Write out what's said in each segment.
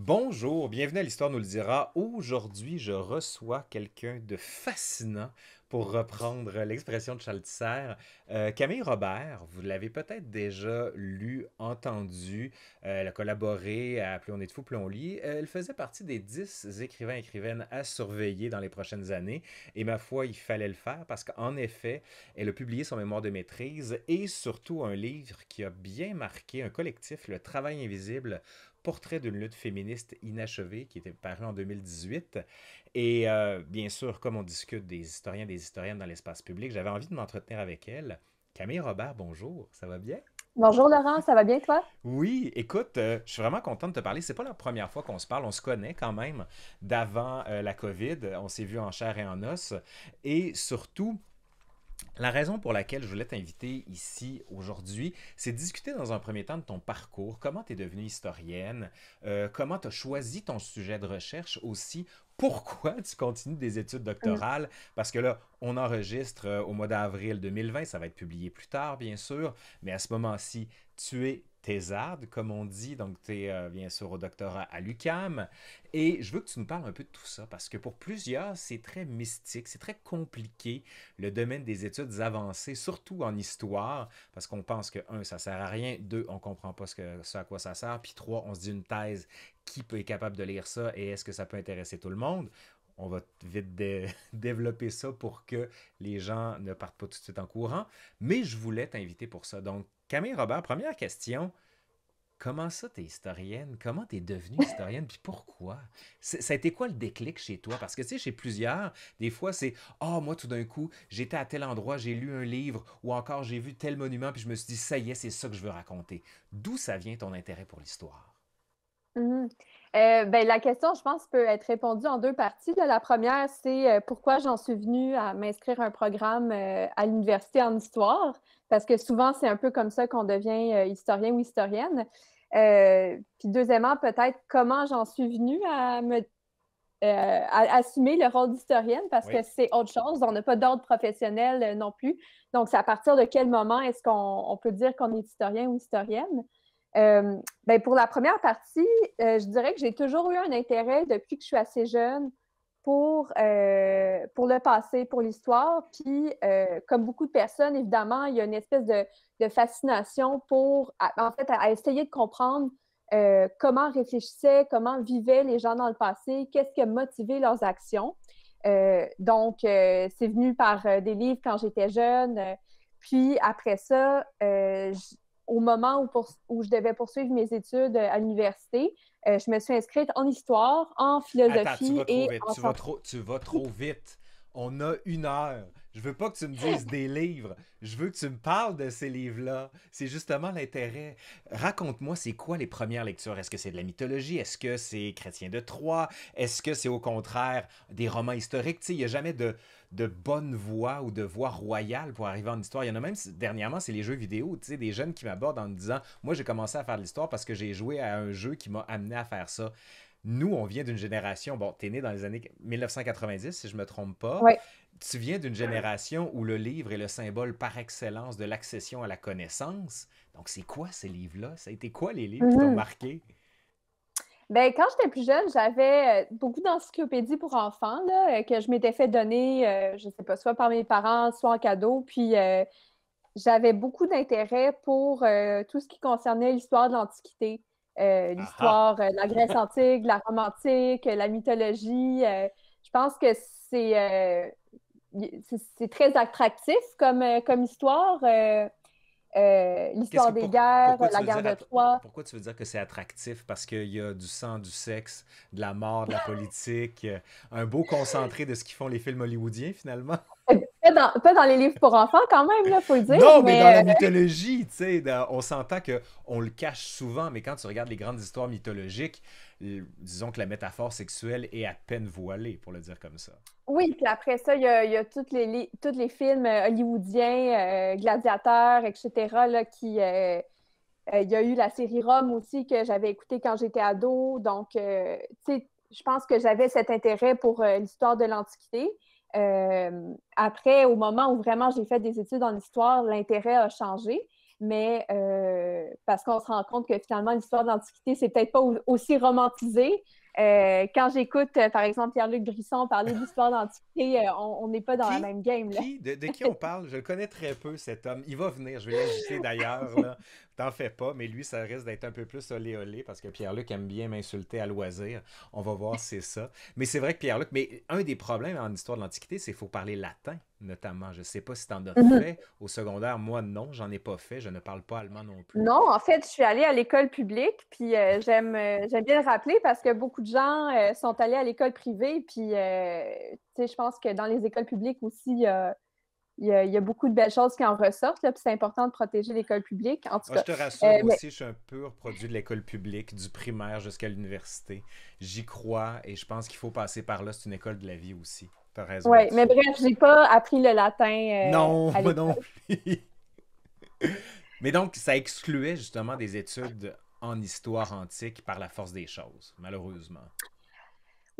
Bonjour, bienvenue à l'Histoire nous le dira. Aujourd'hui, je reçois quelqu'un de fascinant pour reprendre l'expression de Charles Tisser. Euh, Camille Robert, vous l'avez peut-être déjà lu, entendu, euh, elle a collaboré à Plus on est de fou, plus on lit. Euh, elle faisait partie des dix écrivains et écrivaines à surveiller dans les prochaines années. Et ma foi, il fallait le faire parce qu'en effet, elle a publié son mémoire de maîtrise et surtout un livre qui a bien marqué un collectif, Le Travail invisible, portrait d'une lutte féministe inachevée qui était paru en 2018. Et euh, bien sûr, comme on discute des historiens, des historiennes dans l'espace public, j'avais envie de m'entretenir avec elle. Camille Robert, bonjour, ça va bien? Bonjour Laurent, ça va bien toi? Oui, écoute, euh, je suis vraiment contente de te parler. C'est pas la première fois qu'on se parle, on se connaît quand même d'avant euh, la COVID. On s'est vu en chair et en os. Et surtout, la raison pour laquelle je voulais t'inviter ici aujourd'hui, c'est discuter dans un premier temps de ton parcours, comment tu es devenue historienne, euh, comment tu as choisi ton sujet de recherche aussi, pourquoi tu continues des études doctorales, parce que là, on enregistre euh, au mois d'avril 2020, ça va être publié plus tard, bien sûr, mais à ce moment-ci, tu es thésarde, comme on dit. Donc, tu es euh, bien sûr au doctorat à l'UCAM. Et je veux que tu nous parles un peu de tout ça, parce que pour plusieurs, c'est très mystique, c'est très compliqué, le domaine des études avancées, surtout en histoire, parce qu'on pense que, un, ça sert à rien, deux, on comprend pas ce, que, ça à quoi ça sert, puis trois, on se dit une thèse, qui peut, est capable de lire ça et est-ce que ça peut intéresser tout le monde? on va vite développer ça pour que les gens ne partent pas tout de suite en courant. Mais je voulais t'inviter pour ça. Donc, Camille Robert, première question. Comment ça, t'es historienne? Comment t'es devenue historienne? Puis pourquoi? Ça a été quoi le déclic chez toi? Parce que, tu sais, chez plusieurs, des fois, c'est Ah, oh, moi, tout d'un coup, j'étais à tel endroit, j'ai lu un livre ou encore j'ai vu tel monument, puis je me suis dit, ça y est, c'est ça que je veux raconter. D'où ça vient ton intérêt pour l'histoire? Mhm. Euh, ben, la question, je pense, peut être répondue en deux parties. la première, c'est euh, pourquoi j'en suis venue à m'inscrire à un programme euh, à l'université en histoire, parce que souvent, c'est un peu comme ça qu'on devient historien ou historienne. puis deuxièmement, peut-être comment j'en suis venue à me assumer le rôle d'historienne parce que c'est autre chose. On n'a pas d'ordre professionnel non plus. Donc, c'est à partir de quel moment est-ce qu'on peut dire qu'on est historien ou historienne? Euh, ben, pour la première partie, euh, je dirais que j'ai toujours eu un intérêt depuis que je suis assez jeune pour, euh, pour le passé, pour l'histoire. Puis, euh, comme beaucoup de personnes, évidemment, il y a une espèce de, fascination pour, à, en fait, à, essayer de comprendre comment réfléchissaient, comment vivaient les gens dans le passé, qu'est-ce qui a motivé leurs actions. donc, c'est venu par des livres quand j'étais jeune. Puis après ça, au moment où, où, je devais poursuivre mes études euh, à l'université, euh, je me suis inscrite en histoire, en philosophie et vite. En tu, vas trop, tu vas trop vite. On a une heure. Je veux pas que tu me dises des livres. Je veux que tu me parles de ces livres-là. C'est justement l'intérêt. Raconte-moi, c'est quoi les premières lectures? Est-ce que c'est de la mythologie? Est-ce que c'est Chrétien de Troie? Est-ce que c'est au contraire des romans historiques? Il n'y a jamais de, de bonne voix ou de voix royale pour arriver en histoire. Il y en a même, dernièrement, c'est les jeux vidéo, tu sais, des jeunes qui m'abordent en me disant Moi, j'ai commencé à faire de l'histoire parce que j'ai joué à un jeu qui m'a amené à faire ça. Nous, on vient d'une génération, bon, t'es né dans les années 1990, si je me trompe pas. Tu viens d'une génération où le livre est le symbole par excellence de l'accession à la connaissance. Donc, c'est quoi ces livres-là? Ça a été quoi les livres qui t'ont mhm. marqué? Ben, quand j'étais plus jeune, j'avais euh, beaucoup d'encyclopédies pour enfants euh, que je m'étais fait donner, euh, je ne sais pas, soit par mes parents, soit en cadeau. Puis j'avais beaucoup d'intérêt pour tout ce qui concernait l'histoire de l'Antiquité, l'histoire ah. de la Grèce antique, la Rome antique, la mythologie. je pense que c'est, c'est, très attractif comme, comme histoire. Euh, l'histoire des guerres, la guerre de Troie. Pourquoi tu veux dire que c'est attractif? Parce qu'il y a du sang, du sexe, de la mort, de la politique, euh, un beau concentré de ce qu'ils font les films hollywoodiens finalement. pas dans, les livres pour enfants quand même, il faut dire. Non, mais, dans la euh, mythologie, tu on s'entend qu'on le cache souvent, mais quand tu regardes les grandes histoires mythologiques, disons que la métaphore sexuelle est à peine voilée, pour le dire comme ça. Oui, puis après ça, il y a, toutes les, tous les films euh, hollywoodiens, euh, gladiateurs, etc., qui... il y a eu la série Rome aussi que j'avais écoutée quand j'étais ado. Donc, tu je pense que j'avais cet intérêt pour l'histoire de l'Antiquité. Euh, après, au moment où vraiment j'ai fait des études en histoire, l'intérêt a changé, mais euh, parce qu'on se rend compte que finalement, l'histoire de l'Antiquité, c'est peut-être pas aussi romantisé. Euh, quand j'écoute, par exemple, Pierre-Luc Grisson parler d'histoire d'Antiquité, on n'est pas dans la même game. Là. de, de, qui on parle? Je le connais très peu, cet homme. Il va venir, je vais l'agiter d'ailleurs. T'en fais pas, mais lui, ça risque d'être un peu plus olé parce que Pierre-Luc aime bien m'insulter à loisir. On va voir si c'est ça. Mais c'est vrai que Pierre-Luc, mais un des problèmes en histoire de l'Antiquité, c'est qu'il faut parler latin, notamment. Je sais pas si t'en as mhm. fait au secondaire. Moi, non, j'en ai pas fait. Je ne parle pas allemand non plus. Non, en fait, je suis allée à l'école publique, puis euh, euh, j'aime bien le rappeler parce que beaucoup de gens euh, sont allés à l'école privée, puis je pense que dans les écoles publiques aussi, il il y, a, beaucoup de belles choses qui en ressortent, puis c'est important de protéger l'école publique. En tout je te rassure euh, aussi, je suis un pur produit de l'école publique, du primaire jusqu'à l'université. J'y crois et je pense qu'il faut passer par là. C'est une école de la vie aussi. as raison. Oui, mais bref, j'ai pas appris le latin. Euh, non, non plus. mais donc, ça excluait justement des études en histoire antique par la force des choses, malheureusement.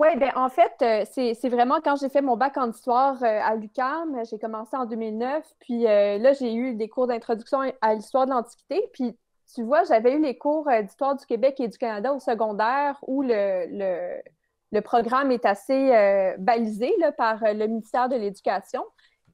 Oui, ben en fait, euh, c'est vraiment quand j'ai fait mon bac en histoire euh, à l'UCAM, j'ai commencé en 2009, puis euh, là, j'ai eu des cours d'introduction à l'histoire de l'Antiquité, puis tu vois, j'avais eu les cours d'histoire du Québec et du Canada au secondaire où le, programme est assez balisé par le ministère de l'Éducation.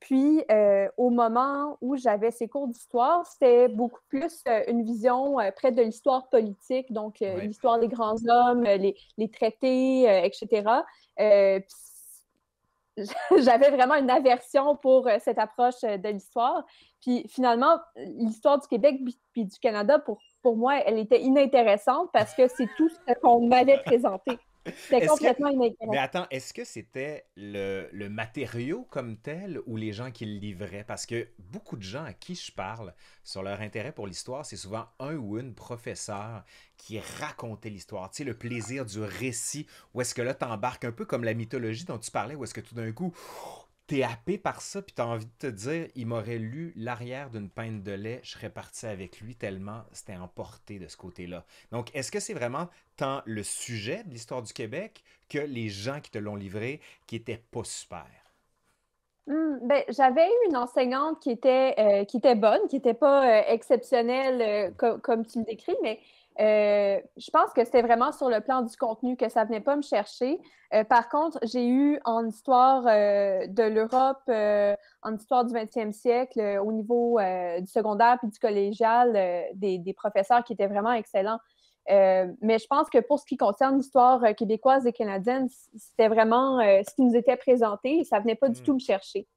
Puis, euh, au moment où j'avais ces cours d'histoire, c'était beaucoup plus euh, une vision euh, près de l'histoire politique, donc l'histoire des grands hommes, les, traités, etc. j'avais vraiment une aversion pour cette approche de l'histoire. Puis finalement, l'histoire du Québec puis du Canada, pour, pour moi, elle était inintéressante parce que c'est tout ce qu'on m'avait présenté. C'était complètement Mais attends, est-ce que c'était le, matériau comme tel ou les gens qui le livraient? Parce que beaucoup de gens à qui je parle sur leur intérêt pour l'histoire, c'est souvent un ou une professeur qui racontait l'histoire. Tu sais, le plaisir du récit, où est-ce que là, t'embarques un peu comme la mythologie dont tu parlais, où est-ce que tout d'un coup, t'es happé par ça, puis t'as envie de te dire, il m'aurait lu l'arrière d'une pinte de lait, je serais parti avec lui tellement c'était emporté de ce côté-là. Donc, est-ce que c'est vraiment tant le sujet de l'histoire du Québec que les gens qui te l'ont livré qui étaient pas super? Hmm, ben, j'avais eu une enseignante qui était, euh, qui était bonne, qui n'était pas euh, exceptionnelle euh, comme tu le décris, mais euh, je pense que c'était vraiment sur le plan du contenu que ça venait pas me chercher. Euh, par contre, j'ai eu en histoire euh, de l'Europe, en histoire du 20e siècle, au niveau du secondaire puis du collégial, des, professeurs qui étaient vraiment excellents. mais je pense que pour ce qui concerne l'histoire québécoise et canadienne, c'était vraiment ce qui nous était présenté et ça venait pas du mm. tout me chercher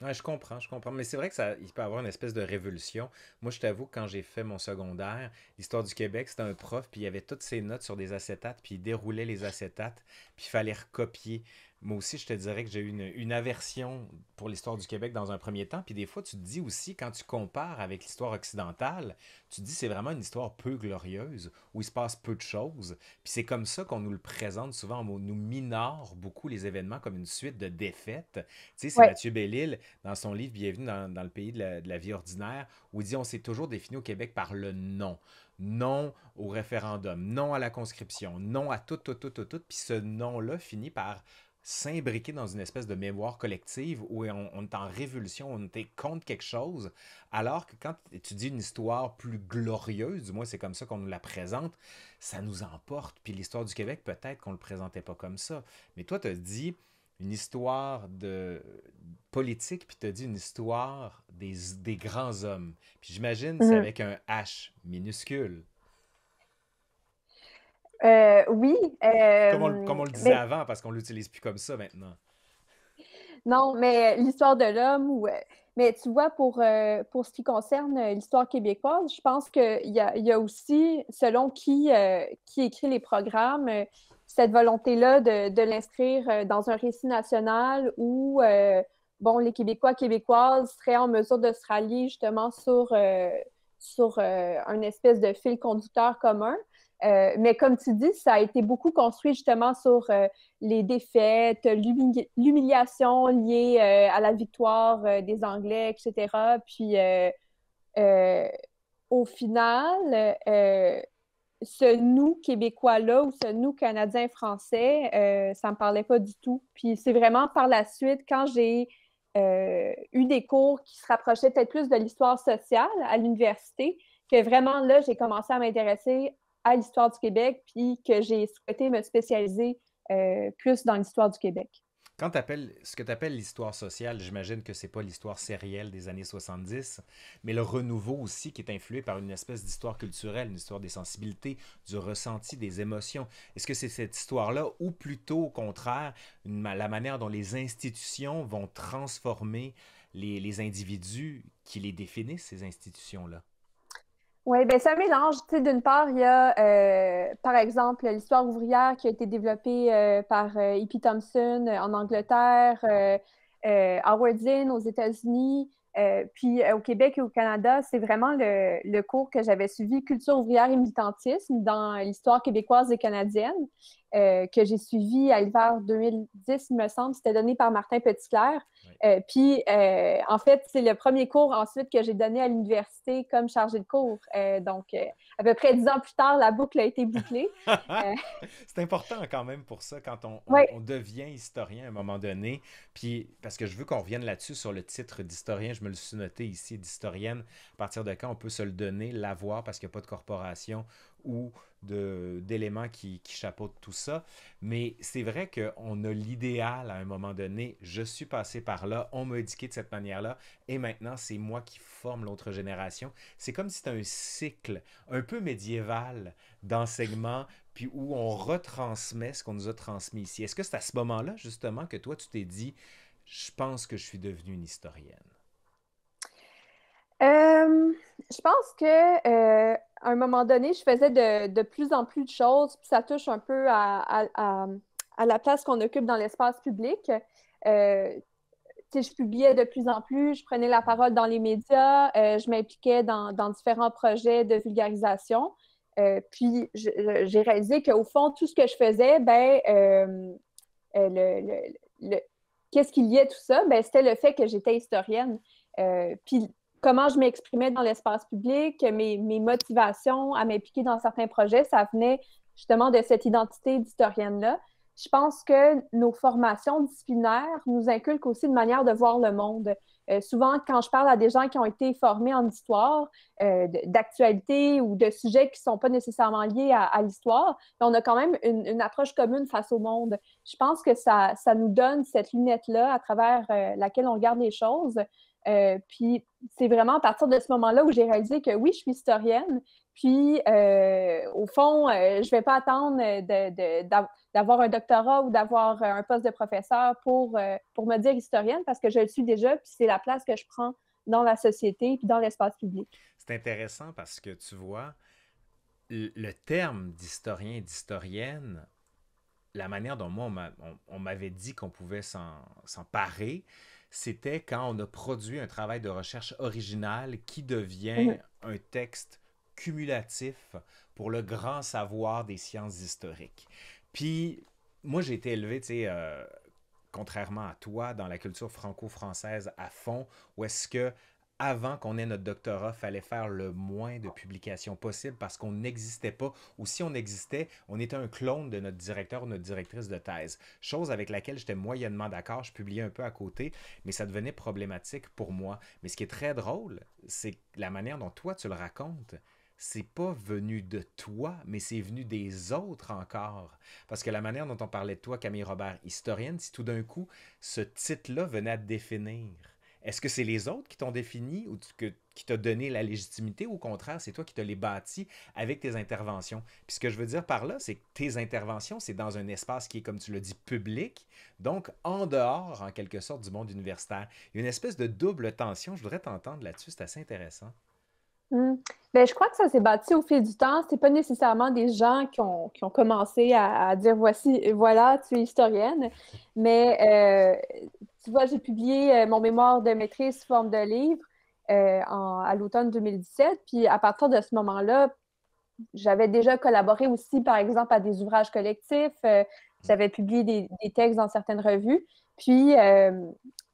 je comprends, je comprends. Mais c'est vrai que ça, il peut avoir une espèce de révolution. Moi, je t'avoue, quand j'ai fait mon secondaire, l'histoire du Québec, c'était un prof, puis il y avait toutes ses notes sur des acétates, puis il déroulait les acétates, puis il fallait recopier moi aussi, je te dirais que j'ai eu une, aversion pour l'histoire du Québec dans un premier temps. Puis des fois, tu te dis aussi, quand tu compares avec l'histoire occidentale, tu te dis c'est vraiment une histoire peu glorieuse, où il se passe peu de choses. Puis c'est comme ça qu'on nous le présente souvent. On nous minore beaucoup les événements comme une suite de défaites. Tu sais, c'est Mathieu Bellil, dans son livre Bienvenue dans, dans le pays de la, vie ordinaire, où il dit on s'est toujours défini au Québec par le non non au référendum, non à la conscription, non à tout, tout, tout, tout, tout. Puis ce non-là finit par s'imbriquer dans une espèce de mémoire collective où on, est en révolution, on était contre quelque chose, alors que quand tu dis une histoire plus glorieuse, du moins c'est comme ça qu'on nous la présente, ça nous emporte. Puis l'histoire du Québec, peut-être qu'on ne le présentait pas comme ça. Mais toi, tu as dit une histoire de politique, puis tu as dit une histoire des, des grands hommes. Puis j'imagine c'est mmh. avec un H minuscule. Euh, oui. comme, on, le euh, disait avant, parce qu'on ne l'utilise plus comme ça maintenant. Non, mais euh, l'histoire de l'homme, mais tu vois, pour, pour ce qui concerne l'histoire québécoise, je pense qu'il y, y a, aussi, selon qui, qui écrit les programmes, cette volonté-là de, l'inscrire dans un récit national où, bon, les Québécois, Québécoises seraient en mesure de se rallier justement sur, sur un espèce de fil conducteur commun. Euh, mais comme tu dis, ça a été beaucoup construit justement sur euh, les défaites, l'humiliation liée euh, à la victoire des Anglais, etc. Puis au final, ce nous québécois-là ou ce nous canadien-français, ça ne me parlait pas du tout. Puis c'est vraiment par la suite, quand j'ai eu des cours qui se rapprochaient peut-être plus de l'histoire sociale à l'université, que vraiment là, j'ai commencé à m'intéresser l'histoire du Québec, puis que j'ai souhaité me spécialiser euh, plus dans l'histoire du Québec. Quand tu appelles ce que tu appelles l'histoire sociale, j'imagine que c'est pas l'histoire sérielle des années 70, mais le renouveau aussi qui est influé par une espèce d'histoire culturelle, une histoire des sensibilités, du ressenti, des émotions. Est-ce que c'est cette histoire-là ou plutôt au contraire la manière dont les institutions vont transformer les, les individus qui les définissent, ces institutions-là? Oui, bien, ça mélange. Tu sais, d'une part, il y a, euh, par exemple, l'histoire ouvrière qui a été développée euh, par E.P. Euh, e Thompson en Angleterre, Howard Zinn aux États-Unis, puis au Québec et au Canada. C'est vraiment le, cours que j'avais suivi, culture ouvrière et militantisme, dans l'histoire québécoise et canadienne. Euh, que j'ai suivi à l'hiver 2010, il me semble, c'était donné par Martin Petitclerc. Euh, puis, euh, en fait, c'est le premier cours ensuite que j'ai donné à l'université comme chargé de cours. donc, à peu près dix ans plus tard, la boucle a été bouclée. c'est important quand même pour ça, quand on, on, devient historien à un moment donné. Puis, parce que je veux qu'on revienne là-dessus sur le titre d'historien, je me le suis noté ici, d'historienne. À partir de quand on peut se le donner, l'avoir, parce qu'il n'y a pas de corporation ou d'éléments qui, chapeautent tout ça. Mais c'est vrai qu'on a l'idéal à un moment donné. Je suis passé par là, on m'a éduqué de cette manière-là, et maintenant c'est moi qui forme l'autre génération. C'est comme si c'était un cycle un peu médiéval d'enseignement, puis où on retransmet ce qu'on nous a transmis ici. Est-ce que c'est à ce moment-là, justement, que toi, tu t'es dit, je pense que je suis devenue une historienne? Euh, je pense que euh, un moment donné, je faisais de, plus en plus de choses, puis ça touche un peu à, la place qu'on occupe dans l'espace public. Euh, je publiais de plus en plus, je prenais la parole dans les médias, je m'impliquais dans, différents projets de vulgarisation. puis j'ai réalisé qu'au fond, tout ce que je faisais, ben, le, qu'est-ce qu'il y a tout ça? Ben, c'était le fait que j'étais historienne. puis comment je m'exprimais dans l'espace public, mes, mes motivations à m'impliquer dans certains projets, ça venait justement de cette identité d'historienne-là. Je pense que nos formations disciplinaires nous inculquent aussi une manière de voir le monde. Euh, souvent, quand je parle à des gens qui ont été formés en histoire, euh, d'actualité ou de sujets qui ne sont pas nécessairement liés à, l'histoire, ben, on a quand même une, approche commune face au monde. Je pense que ça, nous donne cette lunette-là à travers euh, laquelle on regarde les choses. Euh, puis c'est vraiment à partir de ce moment-là où j'ai réalisé que oui, je suis historienne. Puis euh, au fond, euh, je ne vais pas attendre d'avoir un doctorat ou d'avoir un poste de professeur pour, pour me dire historienne parce que je le suis déjà, puis c'est la place que je prends dans la société puis dans l'espace public. C'est intéressant parce que tu vois, le terme d'historien et d'historienne, la manière dont moi on m'avait dit qu'on pouvait s'en parer, c'était quand on a produit un travail de recherche original qui devient un texte cumulatif pour le grand savoir des sciences historiques. Puis, moi, j'ai été élevé, tu sais, euh, contrairement à toi, dans la culture franco-française à fond, où est-ce que avant qu'on ait notre doctorat, fallait faire le moins de publications possible parce qu'on n'existait pas, ou si on existait, on était un clone de notre directeur ou notre directrice de thèse. Chose avec laquelle j'étais moyennement d'accord, je publiais un peu à côté, mais ça devenait problématique pour moi. Mais ce qui est très drôle, c'est la manière dont toi tu le racontes c'est pas venu de toi, mais c'est venu des autres encore. Parce que la manière dont on parlait de toi, Camille Robert, historienne, si tout d'un coup ce titre-là venait à définir, est-ce que c'est les autres qui t'ont défini ou qui t'ont donné la légitimité ou au contraire, c'est toi qui te les bâtis avec tes interventions? Puis ce que je veux dire par là, c'est que tes interventions, c'est dans un espace qui est, comme tu le dis, public, donc en dehors, en quelque sorte, du monde universitaire. Il y a une espèce de double tension. Je voudrais t'entendre là-dessus, c'est assez intéressant. Hmm. Ben, je crois que ça s'est bâti au fil du temps. Ce n'est pas nécessairement des gens qui ont, commencé à, dire voici, voilà, tu es historienne. Mais euh, tu vois, j'ai publié euh, mon mémoire de maîtrise sous forme de livre euh, à l'automne 2017. Puis à partir de ce moment-là, j'avais déjà collaboré aussi, par exemple, à des ouvrages collectifs. j'avais publié des, des, textes dans certaines revues. Puis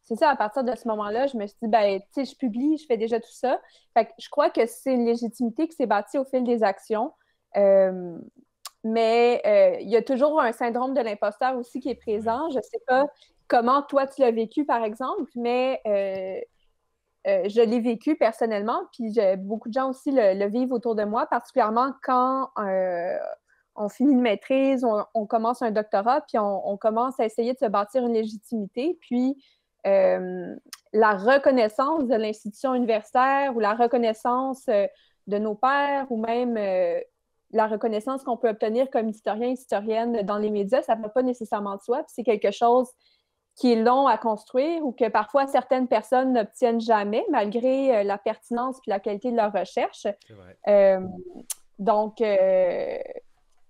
c'est ça, à partir de ce moment-là, je me suis dit, ben, tu sais, je publie, je fais déjà tout ça. Fait que je crois que c'est une légitimité qui s'est bâtie au fil des actions. Euh, mais euh, il y a toujours un syndrome de l'imposteur aussi qui est présent. Je ne sais pas comment toi tu l'as vécu, par exemple, mais euh, je l'ai vécu personnellement, puis beaucoup de gens aussi le, vivent autour de moi, particulièrement quand on finit une maîtrise, on, commence un doctorat, puis on, on, commence à essayer de se bâtir une légitimité. Puis, euh, la reconnaissance de l'institution universitaire ou la reconnaissance euh, de nos pères ou même euh, la reconnaissance qu'on peut obtenir comme historien, historienne dans les médias, ça ne va pas nécessairement de soi. c'est quelque chose qui est long à construire ou que parfois certaines personnes n'obtiennent jamais malgré la pertinence puis la qualité de leur recherche. donc,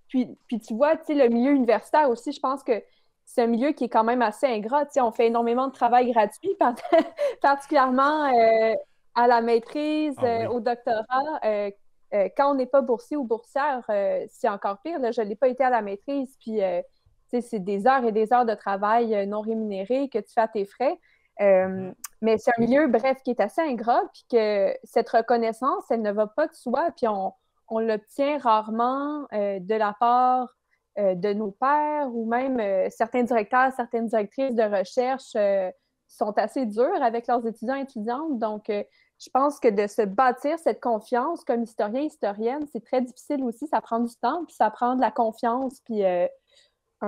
puis, puis tu vois, le milieu universitaire aussi, je pense que c'est un milieu qui est quand même assez ingrat. on fait énormément de travail gratuit, particulièrement euh, à la maîtrise, ah euh, au doctorat. Euh, quand on n'est pas boursier ou boursière, c'est encore pire. Là, je n'ai pas été à la maîtrise, puis c'est des heures et des heures de travail non rémunéré que tu fais à tes frais. Mm-hmm. mais c'est un milieu, bref, qui est assez ingrat, puis que cette reconnaissance, elle ne va pas de soi, puis on, on l'obtient rarement de la part euh, de nos pères ou même euh, certains directeurs, certaines directrices de recherche euh, sont assez durs avec leurs étudiants et étudiantes. Donc, je pense que de se bâtir cette confiance comme historien, historienne, c'est très difficile aussi. Ça prend du temps, puis ça prend de la confiance, puis un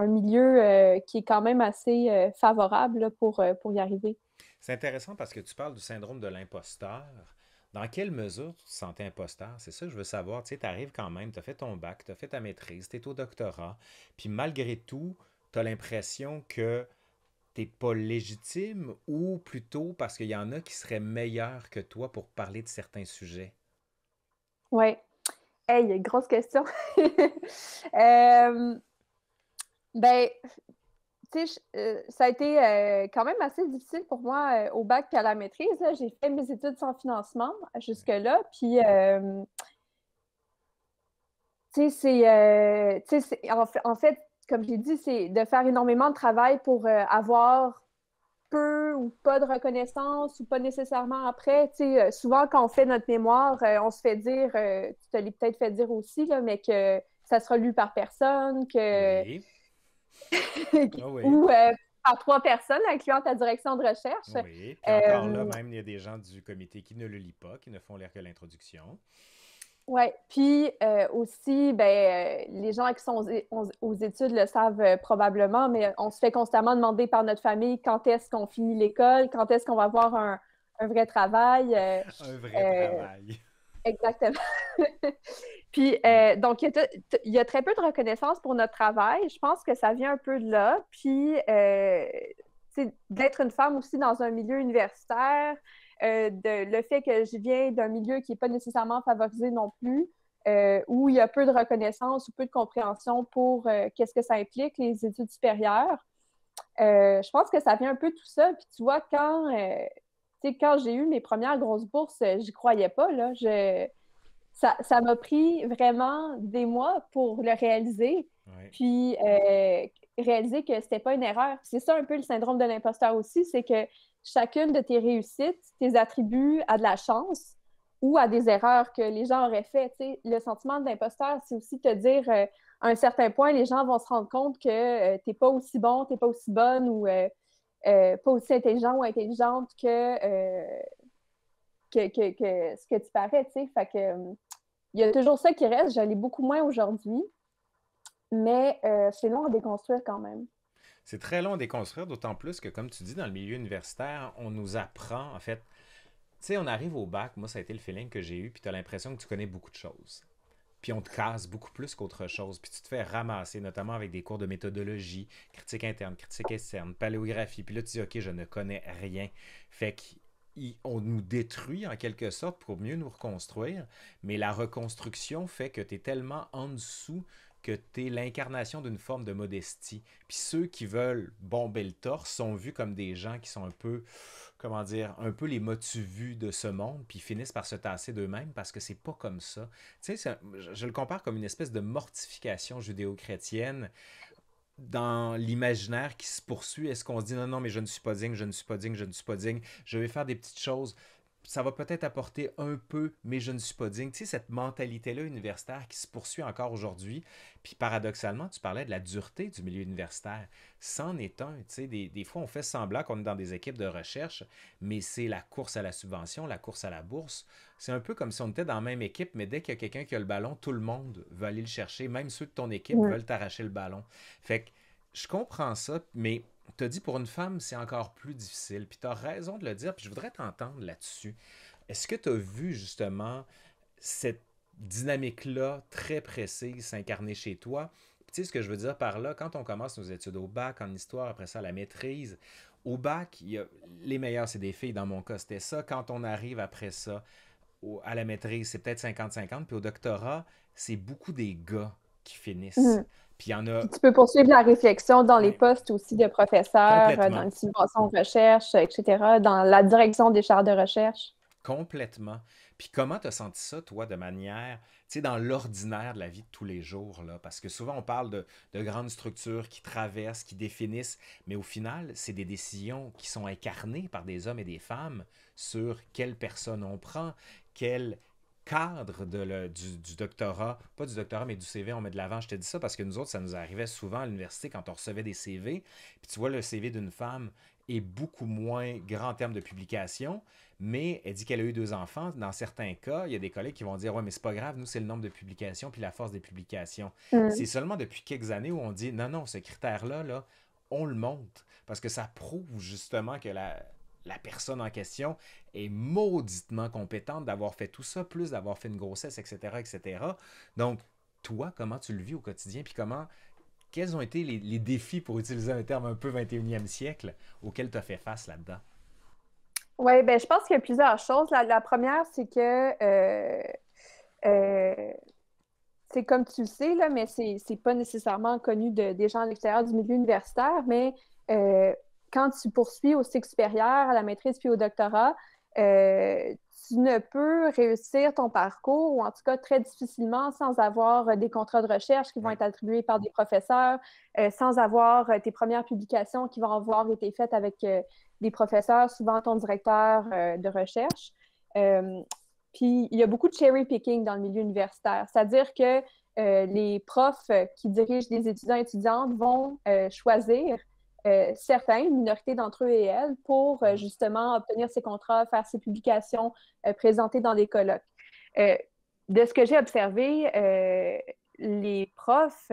milieu qui est quand même assez favorable pour y arriver. C'est intéressant parce que tu parles du syndrome de l'imposteur. Dans quelle mesure tu te sentais imposteur? C'est ça que je veux savoir. Tu sais, arrives quand même, tu as fait ton bac, tu as fait ta maîtrise, tu es au doctorat, puis malgré tout, tu as l'impression que t'es pas légitime ou plutôt parce qu'il y en a qui seraient meilleurs que toi pour parler de certains sujets? Oui. Hey, grosse question. Euh, ben, euh, ça a été euh, quand même assez difficile pour moi euh, au bac et à la maîtrise. J'ai fait mes études sans financement jusque-là. Puis, tu sais, c'est. En, fait, comme j'ai dit, c'est de faire énormément de travail pour avoir peu ou pas de reconnaissance ou pas nécessairement après. souvent, quand on fait notre mémoire, on se fait dire, tu te l'as peut-être fait dire aussi, là, mais que ça sera lu par personne, que. Ah Ou par euh, trois personnes, incluant ta direction de recherche. Oui, puis encore là, euh, même, il y a des gens du comité qui ne le lit pas, qui ne font l'air que l'introduction. Oui, puis euh, aussi, ben, les gens qui sont aux, études le savent probablement, mais on se fait constamment demander par notre famille quand est-ce qu'on finit l'école, quand est-ce qu'on va avoir un, un vrai travail. un vrai travail. Exactement. Puis, euh, donc, il y, a très peu de reconnaissance pour notre travail. Je pense que ça vient un peu de là. Puis, euh, d'être une femme aussi dans un milieu universitaire, euh, le fait que je viens d'un milieu qui n'est pas nécessairement favorisé non plus, euh, où il y a peu de reconnaissance ou peu de compréhension pour qu'est-ce que ça implique, les études supérieures. je pense que ça vient un peu de tout ça. Puis, tu vois, quand, quand j'ai eu mes premières grosses bourses, j'y croyais pas, là ça, m'a pris vraiment des mois pour le réaliser. Puis euh, réaliser que c'était pas une erreur. C'est ça un peu le syndrome de l'imposteur aussi, c'est que chacune de tes réussites, tes attributs à de la chance ou à des erreurs que les gens auraient fait. Le sentiment de l'imposteur, c'est aussi te dire euh, à un certain point, les gens vont se rendre compte que tu euh, t'es pas aussi bon, t'es pas aussi bonne ou pas aussi intelligent ou intelligente que, ce que tu parais, tu Fait que il y a toujours ça qui reste. J'allais beaucoup moins aujourd'hui, mais euh, c'est long à déconstruire quand même. C'est très long à déconstruire, d'autant plus que, comme tu dis, dans le milieu universitaire, on nous apprend, en fait, tu sais, on arrive au bac, moi, ça a été le feeling que j'ai eu, puis tu as l'impression que tu connais beaucoup de choses. Puis on te casse beaucoup plus qu'autre chose, puis tu te fais ramasser, notamment avec des cours de méthodologie, critique interne, critique externe, paléographie, puis là, tu dis, OK, je ne connais rien. Fait que on nous détruit en quelque sorte pour mieux nous reconstruire, mais la reconstruction fait que tu es tellement en dessous que tu es l'incarnation d'une forme de modestie. Puis ceux qui veulent bomber le torse sont vus comme des gens qui sont un peu, comment dire, un peu les motivus de ce monde, puis finissent par se tasser d'eux-mêmes parce que c'est pas comme ça. Tu sais, je le compare comme une espèce de mortification judéo-chrétienne dans l'imaginaire qui se poursuit, est-ce qu'on se dit non, non, mais je ne suis pas digne, je ne suis pas digne, je ne suis pas digne, je vais faire des petites choses ça va peut-être apporter un peu, mais je ne suis pas digne. Tu sais, cette mentalité-là universitaire qui se poursuit encore aujourd'hui. Puis paradoxalement, tu parlais de la dureté du milieu universitaire. C'en est un. Tu sais, des, des fois, on fait semblant qu'on est dans des équipes de recherche, mais c'est la course à la subvention, la course à la bourse. C'est un peu comme si on était dans la même équipe, mais dès qu'il y a quelqu'un qui a le ballon, tout le monde va aller le chercher. Même ceux de ton équipe veulent t'arracher le ballon. Fait que je comprends ça, mais as dit pour une femme, c'est encore plus difficile. Puis tu as raison de le dire, puis je voudrais t'entendre là-dessus. Est-ce que tu as vu justement cette dynamique-là très précise s'incarner chez toi? Puis, tu sais ce que je veux dire par là, quand on commence nos études au bac, en histoire, après ça la maîtrise, au bac, les meilleurs, c'est des filles, dans mon cas, c'était ça. Quand on arrive après ça à la maîtrise, c'est peut-être 50-50, puis au doctorat, c'est beaucoup des gars qui finissent. Mm. Puis tu peux poursuivre la réflexion dans les postes aussi de professeurs, euh, dans les subventions recherche, etc., dans la direction des charts de recherche. Complètement. Puis comment tu as senti ça, toi, de manière, tu sais, dans l'ordinaire de la vie de tous les jours, là? Parce que souvent, on parle de, grandes structures qui traversent, qui définissent, mais au final, c'est des décisions qui sont incarnées par des hommes et des femmes sur quelle personne on prend, quelle cadre de le, du, doctorat, pas du doctorat, mais du CV, on met de l'avant. Je te dis ça parce que nous autres, ça nous arrivait souvent à l'université quand on recevait des CV. Puis tu vois, le CV d'une femme est beaucoup moins grand en termes de publication, mais elle dit qu'elle a eu deux enfants. Dans certains cas, il y a des collègues qui vont dire Ouais, mais c'est pas grave, nous, c'est le nombre de publications puis la force des publications. Mm. C'est seulement depuis quelques années où on dit Non, non, ce critère-là, là, on le monte parce que ça prouve justement que la, la personne en question est mauditement compétente d'avoir fait tout ça, plus d'avoir fait une grossesse, etc., etc. Donc, toi, comment tu le vis au quotidien, puis comment, quels ont été les, défis, pour utiliser un terme un peu 21e siècle, auxquels tu as fait face là-dedans? Oui, ben, je pense qu'il y a plusieurs choses. La, première, c'est que, euh, euh, c'est comme tu le sais, là, mais c'est pas nécessairement connu de, des gens à l'extérieur du milieu universitaire, mais euh, quand tu poursuis au cycle supérieur, à la maîtrise puis au doctorat, euh, tu ne peux réussir ton parcours, ou en tout cas très difficilement, sans avoir euh, des contrats de recherche qui vont être attribués par des professeurs, euh, sans avoir tes premières publications qui vont avoir été faites avec des professeurs, souvent ton directeur de recherche. puis il y a beaucoup de cherry picking dans le milieu universitaire, c'est-à-dire que les profs qui dirigent des étudiants et étudiantes vont choisir euh, certains, une d'entre eux et elles, pour euh, mm. justement obtenir ces contrats, faire ces publications, euh, présenter dans des colloques. de ce que j'ai observé, les profs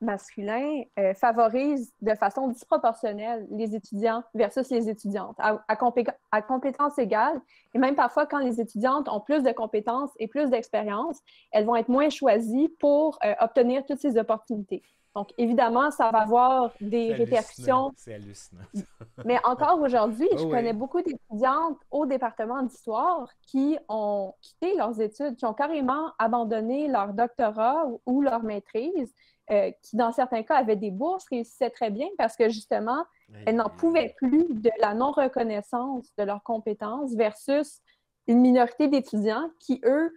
masculins favorisent de façon disproportionnelle les étudiants versus les étudiantes, à, compétence égale. à compétences égales. Et même parfois, quand les étudiantes ont plus de compétences et plus d'expérience, elles vont être moins choisies pour obtenir toutes ces opportunités. Donc, évidemment, ça va avoir des répercussions. mais encore aujourd'hui, oh je connais beaucoup d'étudiantes au département d'histoire qui ont quitté leurs études, qui ont carrément abandonné leur doctorat ou, leur maîtrise, euh, qui, dans certains cas, avaient des bourses, réussissaient très bien parce que, justement, elles n'en pouvaient plus de la non-reconnaissance de leurs compétences versus une minorité d'étudiants qui, eux,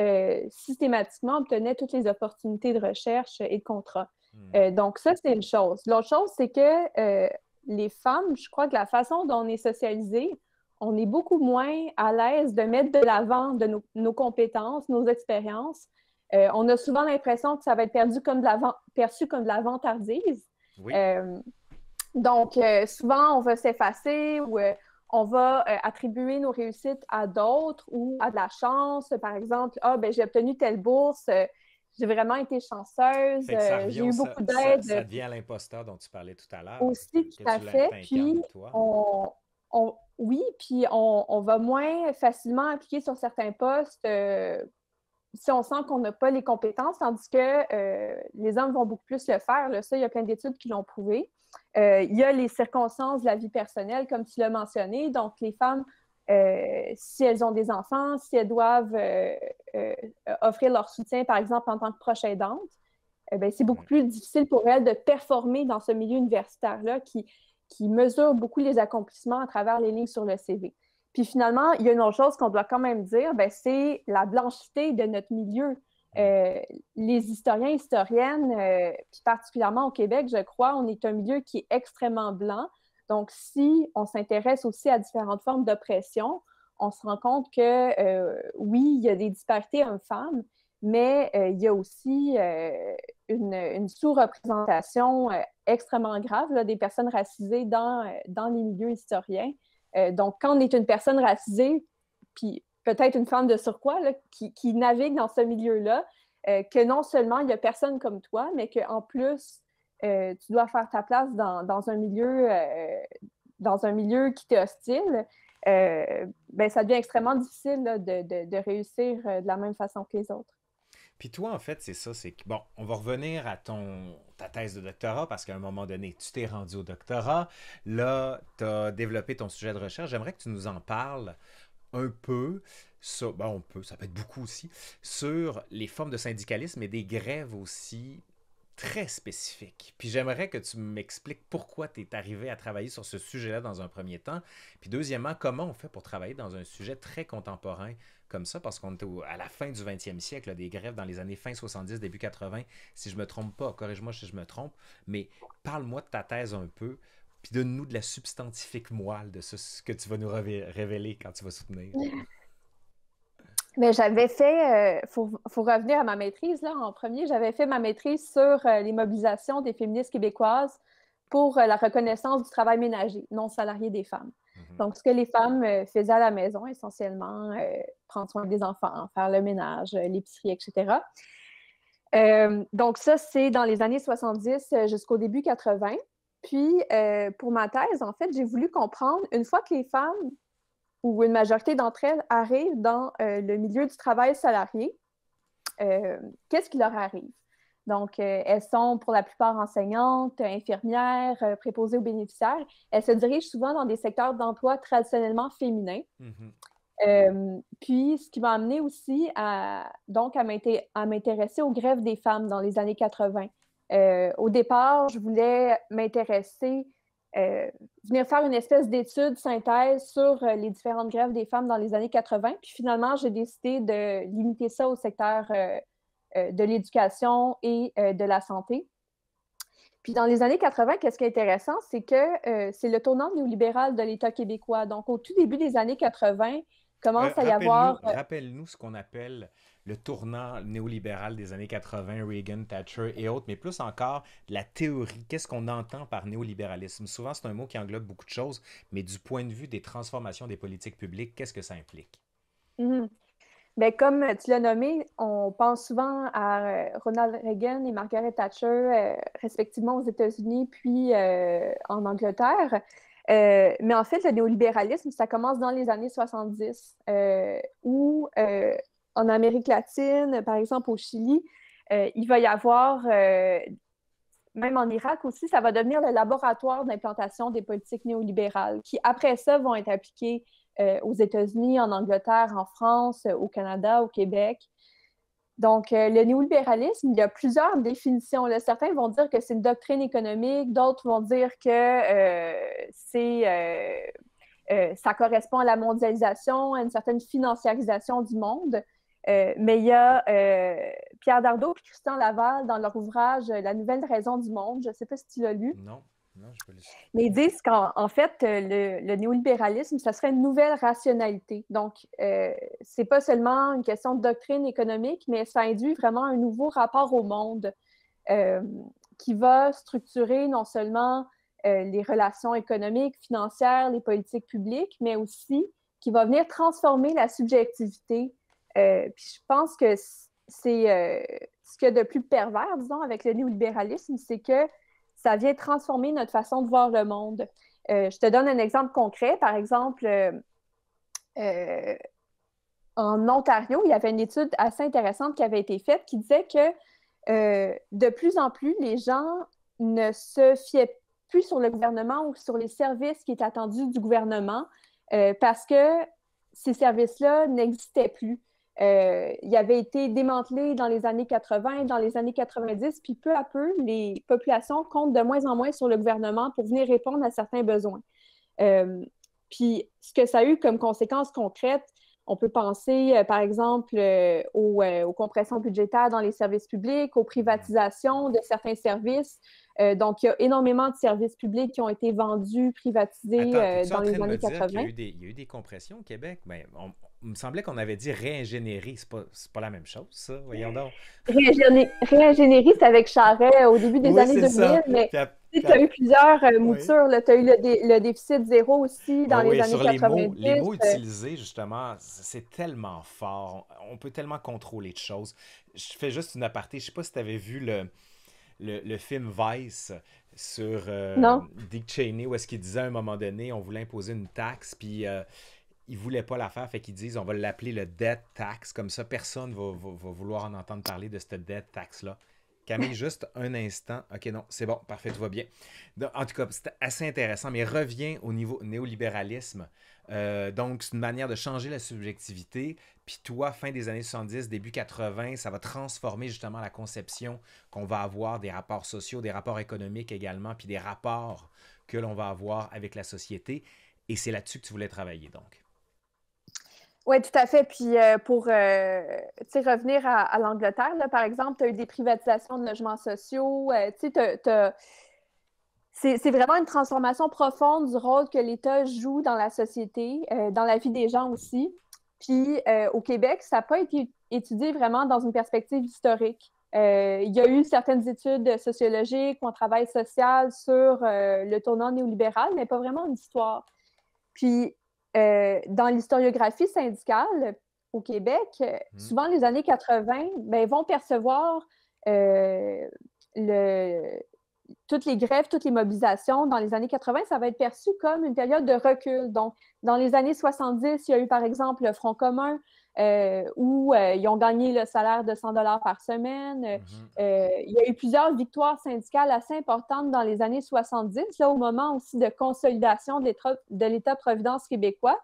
euh, systématiquement obtenaient toutes les opportunités de recherche et de contrat. Hmm. Euh, donc, ça, c'est une chose. L'autre chose, c'est que euh, les femmes, je crois que la façon dont on est socialisé, on est beaucoup moins à l'aise de mettre de l'avant de nos, compétences, nos expériences. Euh, on a souvent l'impression que ça va être perdu comme de perçu comme de la vantardise. donc, souvent, on va s'effacer ou on va attribuer nos réussites à d'autres ou à de la chance. Par exemple, ah, ben, j'ai obtenu telle bourse, j'ai vraiment été chanceuse. Euh, j'ai eu beaucoup d'aide. Ça, devient l'imposteur dont tu parlais tout à l'heure. Aussi, tout à fait. Puis, oui, puis on, va moins facilement appliquer sur certains postes euh, si on sent qu'on n'a pas les compétences, tandis que euh, les hommes vont beaucoup plus le faire. Ça, il y a plein d'études qui l'ont prouvé. il y a les circonstances de la vie personnelle, comme tu l'as mentionné. Donc, les femmes euh, si elles ont des enfants, si elles doivent euh, euh, offrir leur soutien, par exemple, en tant que proche aidante, eh c'est beaucoup mm. plus difficile pour elles de performer dans ce milieu universitaire-là qui, qui mesure beaucoup les accomplissements à travers les lignes sur le CV. Puis finalement, il y a une autre chose qu'on doit quand même dire, ben, c'est la blancheté de notre milieu. Mm. les historiens, historiennes, particulièrement au Québec, je crois, on est un milieu qui est extrêmement blanc. Donc, si on s'intéresse aussi à différentes formes d'oppression, on se rend compte que euh, oui, il y a des disparités hommes-femmes, mais euh, il y a aussi euh, une, sous-représentation extrêmement grave des personnes racisées dans, dans les milieux historiens. donc, quand on est une personne racisée, puis peut-être une femme de surcroît qui, qui, navigue dans ce milieu-là, que non seulement il n'y a personne comme toi, mais qu'en plus, euh, tu dois faire ta place dans, dans un milieu euh, dans un milieu qui t'est hostile, euh, ben, ça devient extrêmement difficile de, de, réussir de la même façon que les autres. Puis toi, en fait, c'est ça, c'est que, bon, on va revenir à ton, ta thèse de doctorat, parce qu'à un moment donné, tu t'es rendu au doctorat, là, tu as développé ton sujet de recherche, j'aimerais que tu nous en parles un peu, ça on peut, ça peut être beaucoup aussi, sur les formes de syndicalisme et des grèves aussi très spécifique. Puis j'aimerais que tu m'expliques pourquoi tu es arrivé à travailler sur ce sujet-là dans un premier temps. Puis deuxièmement, comment on fait pour travailler dans un sujet très contemporain comme ça, parce qu'on était à la fin du 20e siècle, des grèves dans les années fin 70, début 80, si je me trompe pas, corrige-moi si je me trompe, mais parle-moi de ta thèse un peu, puis donne-nous de la substantifique moelle de ce, ce que tu vas nous révéler quand tu vas soutenir. Mais j'avais fait, il euh, faut, revenir à ma maîtrise, là, en premier, j'avais fait ma maîtrise sur euh, les mobilisations des féministes québécoises pour euh, la reconnaissance du travail ménager, non salarié des femmes. Mhm. Donc, ce que les femmes faisaient à la maison, essentiellement, prendre soin des enfants, faire le ménage, l'épicerie, etc. donc, ça, c'est dans les années 70 jusqu'au début 80. Puis, pour ma thèse, en fait, j'ai voulu comprendre, une fois que les femmes où une majorité d'entre elles arrivent dans euh, le milieu du travail salarié, euh, qu'est-ce qui leur arrive? Donc, euh, elles sont pour la plupart enseignantes, infirmières, préposées aux bénéficiaires. Elles se dirigent souvent dans des secteurs d'emploi traditionnellement féminins. Mhm. puis, ce qui m'a amené aussi à m'intéresser aux grèves des femmes dans les années 80. au départ, je voulais m'intéresser euh, venir faire une espèce d'étude, synthèse sur euh, les différentes grèves des femmes dans les années 80. Puis finalement, j'ai décidé de limiter ça au secteur euh, de l'éducation et de la santé. Puis dans les années 80, qu'est-ce qui est intéressant, c'est que c'est le tournant néolibéral de l'État québécois. Donc au tout début des années 80, commence à y avoir... Rappelle-nous ce qu'on appelle le tournant néolibéral des années 80, Reagan, Thatcher et autres, mais plus encore la théorie. Qu'est-ce qu'on entend par néolibéralisme? Souvent, c'est un mot qui englobe beaucoup de choses, mais du point de vue des transformations des politiques publiques, qu'est-ce que ça implique? Mm-hmm. Ben, comme tu l'as nommé, on pense souvent à euh, Ronald Reagan et Margaret Thatcher, euh, respectivement aux États-Unis puis euh, en Angleterre. mais en fait, le néolibéralisme, ça commence dans les années 70, où en Amérique latine, par exemple au Chili, euh, il va y avoir, euh, même en Irak aussi, ça va devenir le laboratoire d'implantation des politiques néolibérales qui, après ça, vont être appliquées euh, aux États-Unis, en Angleterre, en France, au Canada, au Québec. Donc, le néolibéralisme, il y a plusieurs définitions. Certains vont dire que c'est une doctrine économique, d'autres vont dire que c'est, ça correspond à la mondialisation, à une certaine financiarisation du monde. Euh, mais il y a euh, Pierre Dardot et Christian Laval dans leur ouvrage euh, La nouvelle raison du monde. Je ne sais pas si tu l'as lu. Non, non, je lu. Mais ils disent qu'en fait, le, néolibéralisme, ça serait une nouvelle rationalité. Donc, euh, c'est pas seulement une question de doctrine économique, mais ça induit vraiment un nouveau rapport au monde qui va structurer non seulement les relations économiques, financières, les politiques publiques, mais aussi qui va venir transformer la subjectivité euh, puis je pense que c'est euh, ce qu'il y a de plus pervers, disons, avec le néolibéralisme, c'est que ça vient transformer notre façon de voir le monde. Euh, je te donne un exemple concret. Par exemple, en Ontario, il y avait une étude assez intéressante qui avait été faite qui disait que de plus en plus, les gens ne se fiaient plus sur le gouvernement ou sur les services qui étaient attendus du gouvernement parce que ces services-là n'existaient plus. Euh, il avait été démantelé dans les années 80, dans les années 90, puis peu à peu, les populations comptent de moins en moins sur le gouvernement pour venir répondre à certains besoins. Euh, puis ce que ça a eu comme conséquence concrète, on peut penser, euh, par exemple, euh, euh, aux, compressions budgétaires dans les services publics, aux privatisations de certains services. donc, il y a énormément de services publics qui ont été vendus, privatisés dans les années 80. Il y, a eu des, compressions au Québec. mais ben, on, il me semblait qu'on avait dit réingénierie. Ce pas, pas la même chose, ça. Voyons Réingénierie, c'est avec Charret au début des années 2000. Tu as eu plusieurs euh, moutures. Tu as eu le, déficit zéro aussi dans ben les années 90. Les mots, euh. utilisés, justement, c'est tellement fort. On peut tellement contrôler de choses. Je fais juste une aparté. Je ne sais pas si tu avais vu le, le, film Vice sur euh, Dick Cheney, où est-ce qu'il disait à un moment donné, on voulait imposer une taxe, puis... il ne voulaient pas la faire, fait qu'ils disent on va l'appeler le debt tax, comme ça personne ne va, va vouloir en entendre parler de cette debt tax-là. Camille, juste un instant. OK, non, c'est bon, parfait, tout va bien. en tout cas, c'est assez intéressant, mais reviens au niveau néolibéralisme. Euh, donc, c'est une manière de changer la subjectivité. Puis toi, fin des années 70, début 80, ça va transformer justement la conception qu'on va avoir des rapports sociaux, des rapports économiques également, puis des rapports que l'on va avoir avec la société. Et c'est là-dessus que tu voulais travailler, donc. Oui, tout à fait. Puis euh, pour euh, revenir à, l'Angleterre, par exemple, tu as eu des privatisations de logements sociaux. Euh, c'est vraiment une transformation profonde du rôle que l'État joue dans la société, dans la vie des gens aussi. Puis au Québec, ça n'a pas été étudié vraiment dans une perspective historique. il y a eu certaines études sociologiques ou en travail social sur le tournant néolibéral, mais pas vraiment une histoire. Puis euh, dans l'historiographie syndicale au Québec, euh, hmm. souvent les années 80 ben, vont percevoir euh, toutes les grèves, toutes les mobilisations dans les années 80, ça va être perçu comme une période de recul. Donc, dans les années 70, il y a eu par exemple le Front commun, euh, où euh, ils ont gagné le salaire de 100 dollars par semaine. Euh, mhm. il y a eu plusieurs victoires syndicales assez importantes dans les années 70, là, au moment aussi de consolidation de l'État-providence québécois.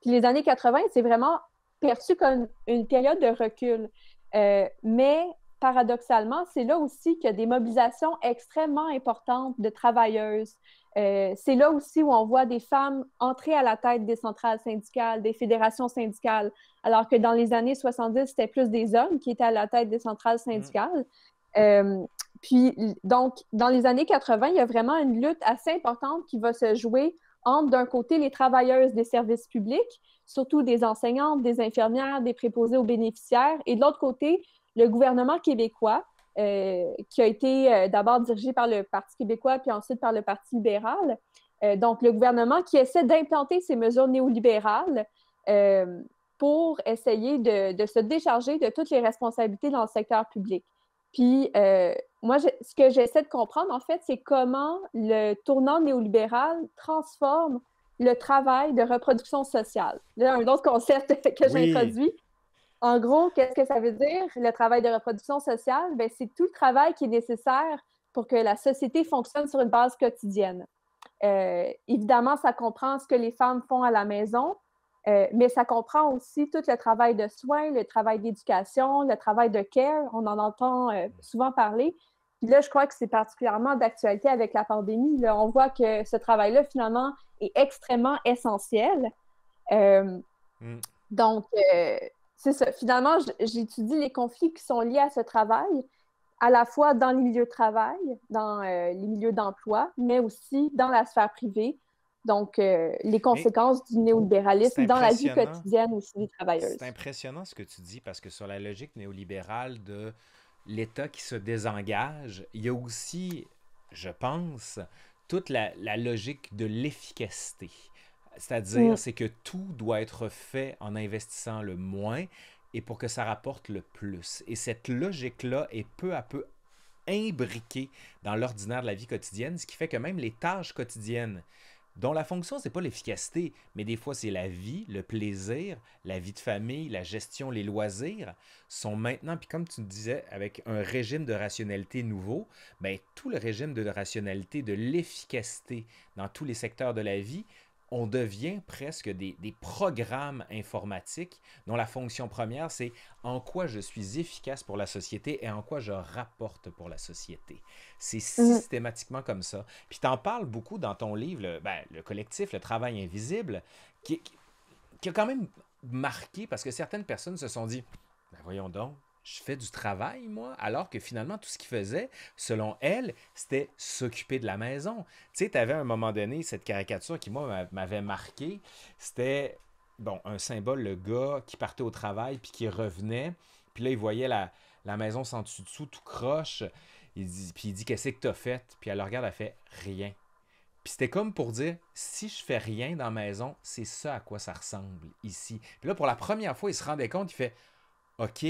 Puis les années 80, c'est vraiment perçu comme une période de recul. mais paradoxalement, c'est là aussi qu'il y a des mobilisations extrêmement importantes de travailleuses. Euh, c'est là aussi où on voit des femmes entrer à la tête des centrales syndicales, des fédérations syndicales, alors que dans les années 70, c'était plus des hommes qui étaient à la tête des centrales mm. syndicales. Euh, puis, donc, dans les années 80, il y a vraiment une lutte assez importante qui va se jouer entre, d'un côté, les travailleuses des services publics, surtout des enseignantes, des infirmières, des préposées aux bénéficiaires, et de l'autre côté, le gouvernement québécois, euh, qui a été euh, d'abord dirigé par le Parti québécois, puis ensuite par le Parti libéral, euh, donc le gouvernement qui essaie d'implanter ces mesures néolibérales pour essayer de, se décharger de toutes les responsabilités dans le secteur public. Puis, moi, ce que j'essaie de comprendre, en fait, c'est comment le tournant néolibéral transforme le travail de reproduction sociale. Là, un autre concept que j'ai j'introduis, en gros, qu'est-ce que ça veut dire, le travail de reproduction sociale? Ben, c'est tout le travail qui est nécessaire pour que la société fonctionne sur une base quotidienne. Euh, évidemment, ça comprend ce que les femmes font à la maison, euh, mais ça comprend aussi tout le travail de soins, le travail d'éducation, le travail de care. On en entend euh, souvent parler. Puis là, je crois que c'est particulièrement d'actualité avec la pandémie. on voit que ce travail-là, finalement, est extrêmement essentiel. Mm. Donc, c'est ça. Finalement, j'étudie les conflits qui sont liés à ce travail, à la fois dans les milieux de travail, dans euh, les milieux d'emploi, mais aussi dans la sphère privée. Donc, euh, les conséquences du néolibéralisme dans la vie quotidienne aussi des travailleurs. C'est impressionnant ce que tu dis parce que sur la logique néolibérale de l'État qui se désengage, il y a aussi, je pense, toute la logique de l'efficacité. C'est-à-dire, mm. c'est que tout doit être fait en investissant le moins et pour que ça rapporte le plus. Et cette logique-là est peu à peu imbriquée dans l'ordinaire de la vie quotidienne, ce qui fait que même les tâches quotidiennes, dont la fonction, c'est pas l'efficacité, mais des fois c'est la vie, le plaisir, la vie de famille, la gestion, les loisirs, sont maintenant, puis comme tu disais, avec un régime de rationalité nouveau, ben, tout le régime de rationalité, de l'efficacité dans tous les secteurs de la vie on devient presque des, programmes informatiques dont la fonction première, c'est en quoi je suis efficace pour la société et en quoi je rapporte pour la société. C'est mm. systématiquement comme ça. Puis tu en parles beaucoup dans ton livre, le, ben, collectif, le travail invisible, qui, a quand même marqué parce que certaines personnes se sont dit, ben, voyons donc, je fais du travail, moi, alors que finalement, tout ce qu'il faisait, selon elle, c'était s'occuper de la maison. Tu sais, tu avais à un moment donné cette caricature qui, moi, m'avait marqué. C'était, bon, un symbole, le gars qui partait au travail puis qui revenait. Puis là, il voyait la, maison sans dessus-dessous, tout croche. puis il dit Qu'est-ce que t'as fait Puis elle le regarde, elle fait Rien. Puis c'était comme pour dire Si je fais rien dans la maison, c'est ça à quoi ça ressemble ici. Puis là, pour la première fois, il se rendait compte, il fait Ok,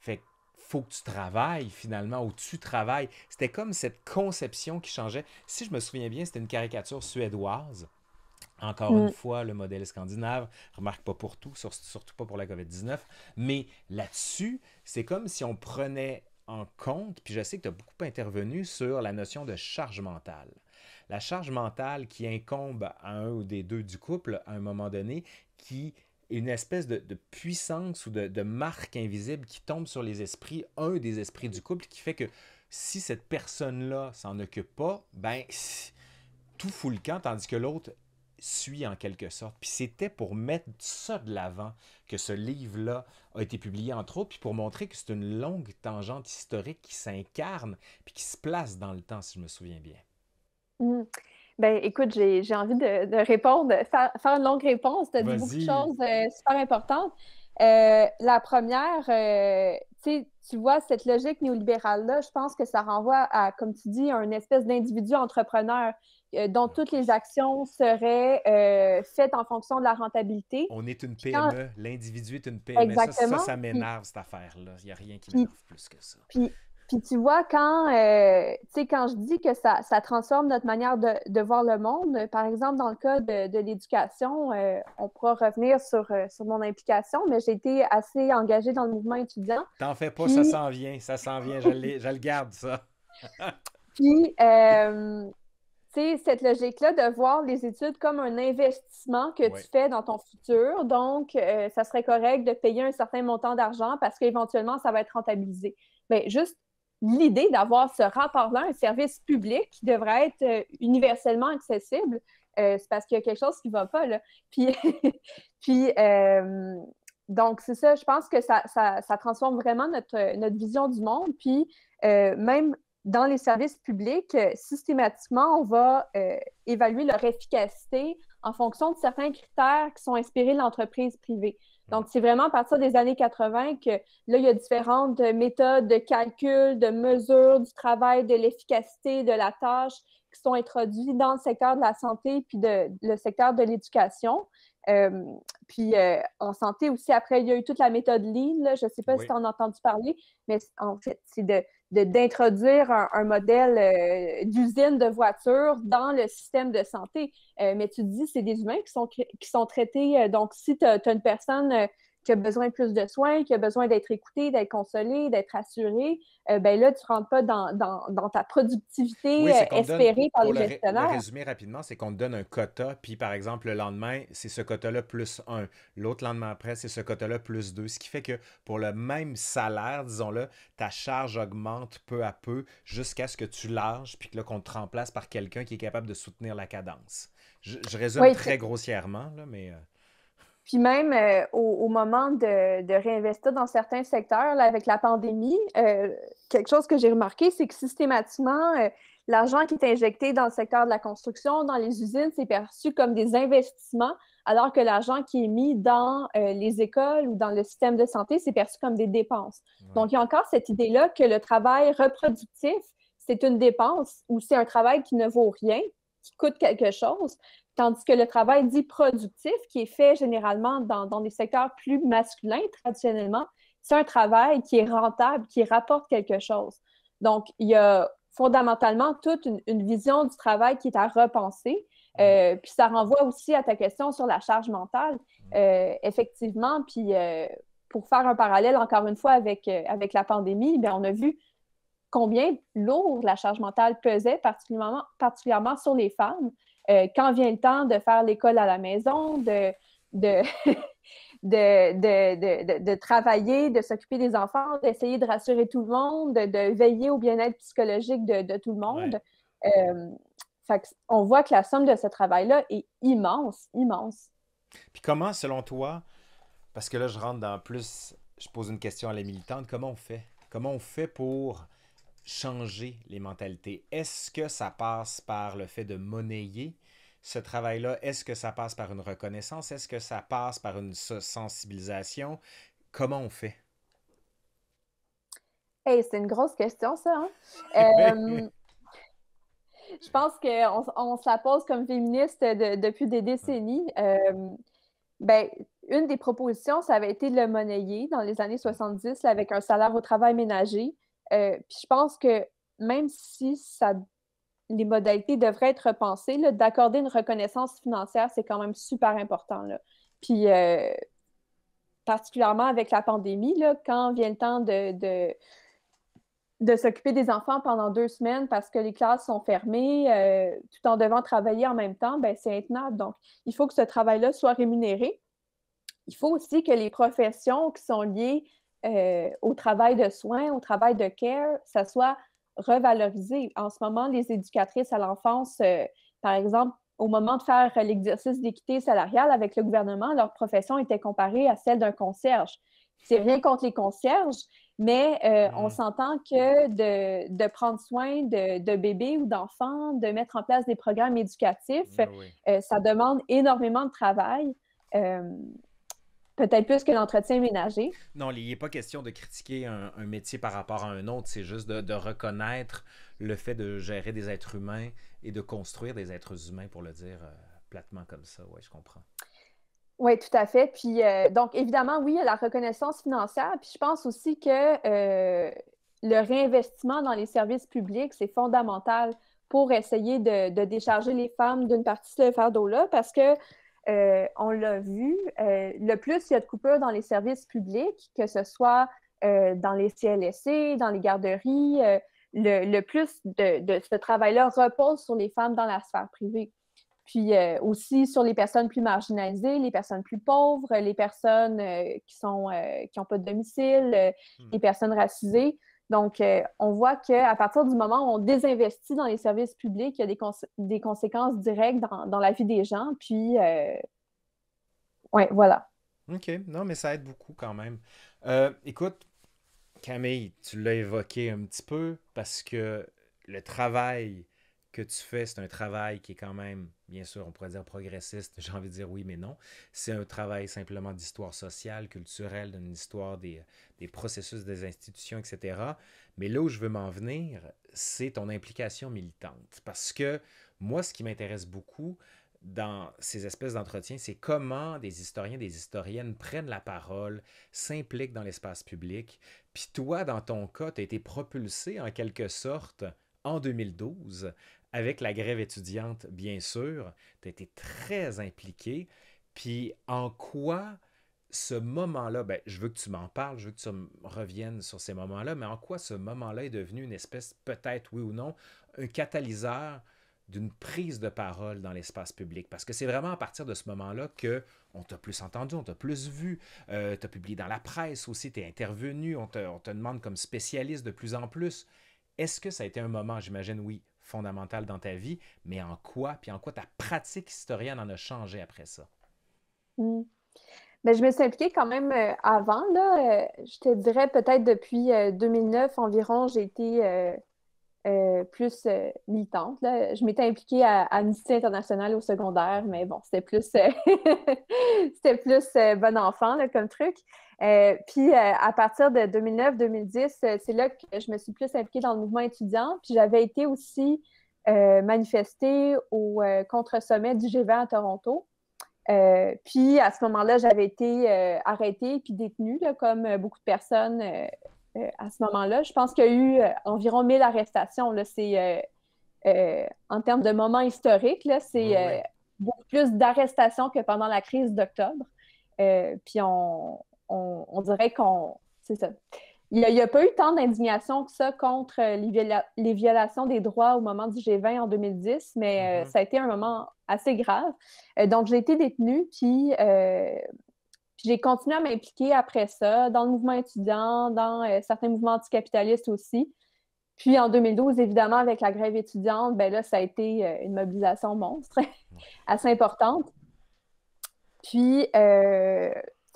fait faut que tu travailles finalement, ou tu travailles. C'était comme cette conception qui changeait. Si je me souviens bien, c'était une caricature suédoise. Encore une mm. fois, le modèle scandinave, remarque pas pour tout, surtout pas pour la COVID-19, mais là-dessus, c'est comme si on prenait en compte, puis je sais que tu as beaucoup intervenu sur la notion de charge mentale. La charge mentale qui incombe à un ou des deux du couple à un moment donné, qui une espèce de, puissance ou de, marque invisible qui tombe sur les esprits, un des esprits du couple, qui fait que si cette personne-là s'en occupe pas, ben tout fout le camp, tandis que l'autre suit en quelque sorte. Puis c'était pour mettre ça de l'avant que ce livre-là a été publié entre autres, puis pour montrer que c'est une longue tangente historique qui s'incarne, puis qui se place dans le temps, si je me souviens bien. Mm. Ben, écoute, j'ai envie de, de répondre, faire, faire, une longue réponse. Tu as dit beaucoup de choses euh, super importantes. Euh, la première, euh, tu vois, cette logique néolibérale-là, je pense que ça renvoie à, comme tu dis, un espèce d'individu entrepreneur dont toutes les actions seraient faites en fonction de la rentabilité. On est une PME, l'individu est une PME. Ça, ça, m'énerve, cette affaire-là. Il n'y a rien qui m'énerve plus que ça. Puis, puis tu vois, quand, euh, quand je dis que ça, ça transforme notre manière de, de, voir le monde, par exemple, dans le cas de, de l'éducation, euh, on pourra revenir sur, euh, sur mon implication, mais j'ai été assez engagée dans le mouvement étudiant. T'en fais pas, ça s'en vient, ça s'en vient, je, je, le garde, ça. puis, euh, tu sais, cette logique-là de voir les études comme un investissement que tu fais dans ton futur. Donc, ça serait correct de payer un certain montant d'argent parce qu'éventuellement, ça va être rentabilisé. Mais juste l'idée d'avoir ce rapport-là, un service public qui devrait être euh, universellement accessible, euh, c'est parce qu'il y a quelque chose qui ne va pas. Là. Puis, euh, donc, c'est ça, je pense que ça, transforme vraiment notre, vision du monde. Puis, même dans les services publics, systématiquement, on va évaluer leur efficacité en fonction de certains critères qui sont inspirés de l'entreprise privée. Donc, c'est vraiment à partir des années 80 que là, il y a différentes méthodes de calcul, de mesure du travail, de l'efficacité, de la tâche qui sont introduites dans le secteur de la santé puis de, le secteur de l'éducation. Euh, puis euh, en santé aussi, après, il y a eu toute la méthode Lean. je ne sais pas si tu en as entendu parler, mais en fait, c'est de d'introduire un, modèle euh, d'usine de voitures dans le système de santé. Euh, mais tu dis, c'est des humains qui sont, qui sont traités. Euh, donc, si tu as, une personne qui a besoin de plus de soins, qui a besoin d'être écouté, d'être consolé, d'être assuré, euh, ben là, tu ne rentres pas dans, ta productivité euh, espérée par les gestionnaires. Pour résumer rapidement, c'est qu'on te donne un quota, puis par exemple, le lendemain, c'est ce quota-là plus un. L'autre lendemain après, c'est ce quota-là plus deux. Ce qui fait que pour le même salaire, disons-le, ta charge augmente peu à peu jusqu'à ce que tu larges, puis que là, qu'on te remplace par quelqu'un qui est capable de soutenir la cadence. Je, résume très grossièrement, là, mais. Euh, puis même euh, au, moment de, réinvestir dans certains secteurs, avec la pandémie, euh, quelque chose que j'ai remarqué, c'est que systématiquement, euh, l'argent qui est injecté dans le secteur de la construction, dans les usines, c'est perçu comme des investissements, alors que l'argent qui est mis dans les écoles ou dans le système de santé, c'est perçu comme des dépenses. Donc, il y a encore cette idée-là que le travail reproductif, c'est une dépense ou c'est un travail qui ne vaut rien, qui coûte quelque chose, Tandis que le travail dit productif, qui est fait généralement dans, dans des secteurs plus masculins, traditionnellement, c'est un travail qui est rentable, qui rapporte quelque chose. Donc, il y a fondamentalement toute une, vision du travail qui est à repenser. Mm. Euh, puis ça renvoie aussi à ta question sur la charge mentale. Mm. Euh, effectivement, puis euh, pour faire un parallèle encore une fois avec, la pandémie, ben, on a vu combien lourd la charge mentale pesait particulièrement sur les femmes. Euh, quand vient le temps de faire l'école à la maison, de, de, de, travailler, de s'occuper des enfants, d'essayer de rassurer tout le monde, de, veiller au bien-être psychologique de, tout le monde. Euh, on voit que la somme de ce travail-là est immense, immense. Puis comment, selon toi, parce que là, je rentre dans plus, je pose une question à les militantes, comment on fait? Comment on fait pour changer les mentalités? Est-ce que ça passe par le fait de monnayer ce travail-là? Est-ce que ça passe par une reconnaissance? Est-ce que ça passe par une sensibilisation? Comment on fait? Hey, c'est une grosse question, ça. Hein? Euh, je pense qu'on on se la pose comme féministe depuis des décennies. Euh, ben, une des propositions, ça avait été de le monnayer dans les années 70 avec un salaire au travail ménager. Euh, je pense que même si ça, les modalités devraient être repensées, d'accorder une reconnaissance financière, c'est quand même super important. Puis euh, particulièrement avec la pandémie, quand vient le temps de, de, s'occuper des enfants pendant deux semaines parce que les classes sont fermées, euh, tout en devant travailler en même temps, ben, c'est intenable. Donc, il faut que ce travail-là soit rémunéré. Il faut aussi que les professions qui sont liées euh, au travail de soins, au travail de care, ça soit revalorisé. En ce moment, les éducatrices à l'enfance, euh, par exemple, au moment de faire l'exercice d'équité salariale avec le gouvernement, leur profession était comparée à celle d'un concierge. C'est rien contre les concierges, mais euh, mm. on s'entend que de, prendre soin de, bébés ou d'enfants, de mettre en place des programmes éducatifs, ben ça demande énormément de travail. Peut-être plus que l'entretien ménager. Non, il n'est pas question de critiquer un, métier par rapport à un autre, c'est juste de, reconnaître le fait de gérer des êtres humains et de construire des êtres humains, pour le dire euh, platement comme ça. Oui, je comprends. Oui, tout à fait. Puis, euh, donc, évidemment, oui, la reconnaissance financière. Puis, je pense aussi que euh, le réinvestissement dans les services publics, c'est fondamental pour essayer de, de, décharger les femmes d'une partie de ce fardeau-là parce que euh, on l'a vu, euh, le plus il y a de coupures dans les services publics, que ce soit euh, dans les CLSC, dans les garderies, le, plus de, ce travail-là repose sur les femmes dans la sphère privée. Puis aussi sur les personnes plus marginalisées, les personnes plus pauvres, les personnes qui qui n'ont pas de domicile, hmm. les personnes racisées. Donc, euh, on voit qu'à partir du moment où on désinvestit dans les services publics, il y a des, conséquences directes dans, la vie des gens. Puis, euh... ouais, voilà. OK. Non, mais ça aide beaucoup quand même. Euh, écoute, Camille, tu l'as évoqué un petit peu parce que le travail que tu fais, c'est un travail qui est quand même, bien sûr, on pourrait dire progressiste, j'ai envie de dire oui, mais non. C'est un travail simplement d'histoire sociale, culturelle, d'une histoire des, processus des institutions, etc. Mais là où je veux m'en venir, c'est ton implication militante. Parce que moi, ce qui m'intéresse beaucoup dans ces espèces d'entretiens, c'est comment des historiens, des historiennes prennent la parole, s'impliquent dans l'espace public. Puis toi, dans ton cas, tu as été propulsé en quelque sorte en 2012 avec la grève étudiante, bien sûr. Tu as été très impliqué. Puis en quoi ce moment-là, ben, je veux que tu m'en parles, je veux que tu reviennes sur ces moments-là, mais en quoi ce moment-là est devenu une espèce, peut-être oui ou non, un catalyseur d'une prise de parole dans l'espace public. Parce que c'est vraiment à partir de ce moment-là que on t'a plus entendu, on t'a plus vu, Tu euh, t'as publié dans la presse aussi, t'es intervenu, on on te demande comme spécialiste de plus en plus. Est-ce que ça a été un moment, j'imagine oui, fondamentale dans ta vie, mais en quoi, puis en quoi ta pratique historienne en a changé après ça? Hmm. Ben, je me suis impliquée quand même euh, avant, euh, je te dirais peut-être depuis 2009 euh, environ, j'ai été plus militante. Je m'étais impliquée à, Amnesty International au secondaire, mais bon, c'était plus, c'était plus bon enfant comme truc. Euh, puis euh, à partir de 2009-2010, euh, c'est là que je me suis plus impliquée dans le mouvement étudiant. Puis j'avais été aussi manifestée au contre-sommet du G20 à Toronto. puis à ce moment-là, j'avais été arrêtée puis détenue, comme beaucoup de personnes à ce moment-là. Je pense qu'il y a eu environ 1000 arrestations. c'est, en termes de moments historiques, c'est beaucoup plus d'arrestations que pendant la crise d'octobre. puis on, on, dirait qu'on. C'est ça. Il n'y a, pas eu tant d'indignation que ça contre les, violations des droits au moment du G20 en 2010, mais euh, mm-hmm. ça a été un moment assez grave. Euh, donc, j'ai été détenue, euh, puis, j'ai continué à m'impliquer après ça dans le mouvement étudiant, dans certains mouvements anticapitalistes aussi. Puis en 2012, évidemment, avec la grève étudiante, ben là, ça a été une mobilisation monstre, assez importante. Puis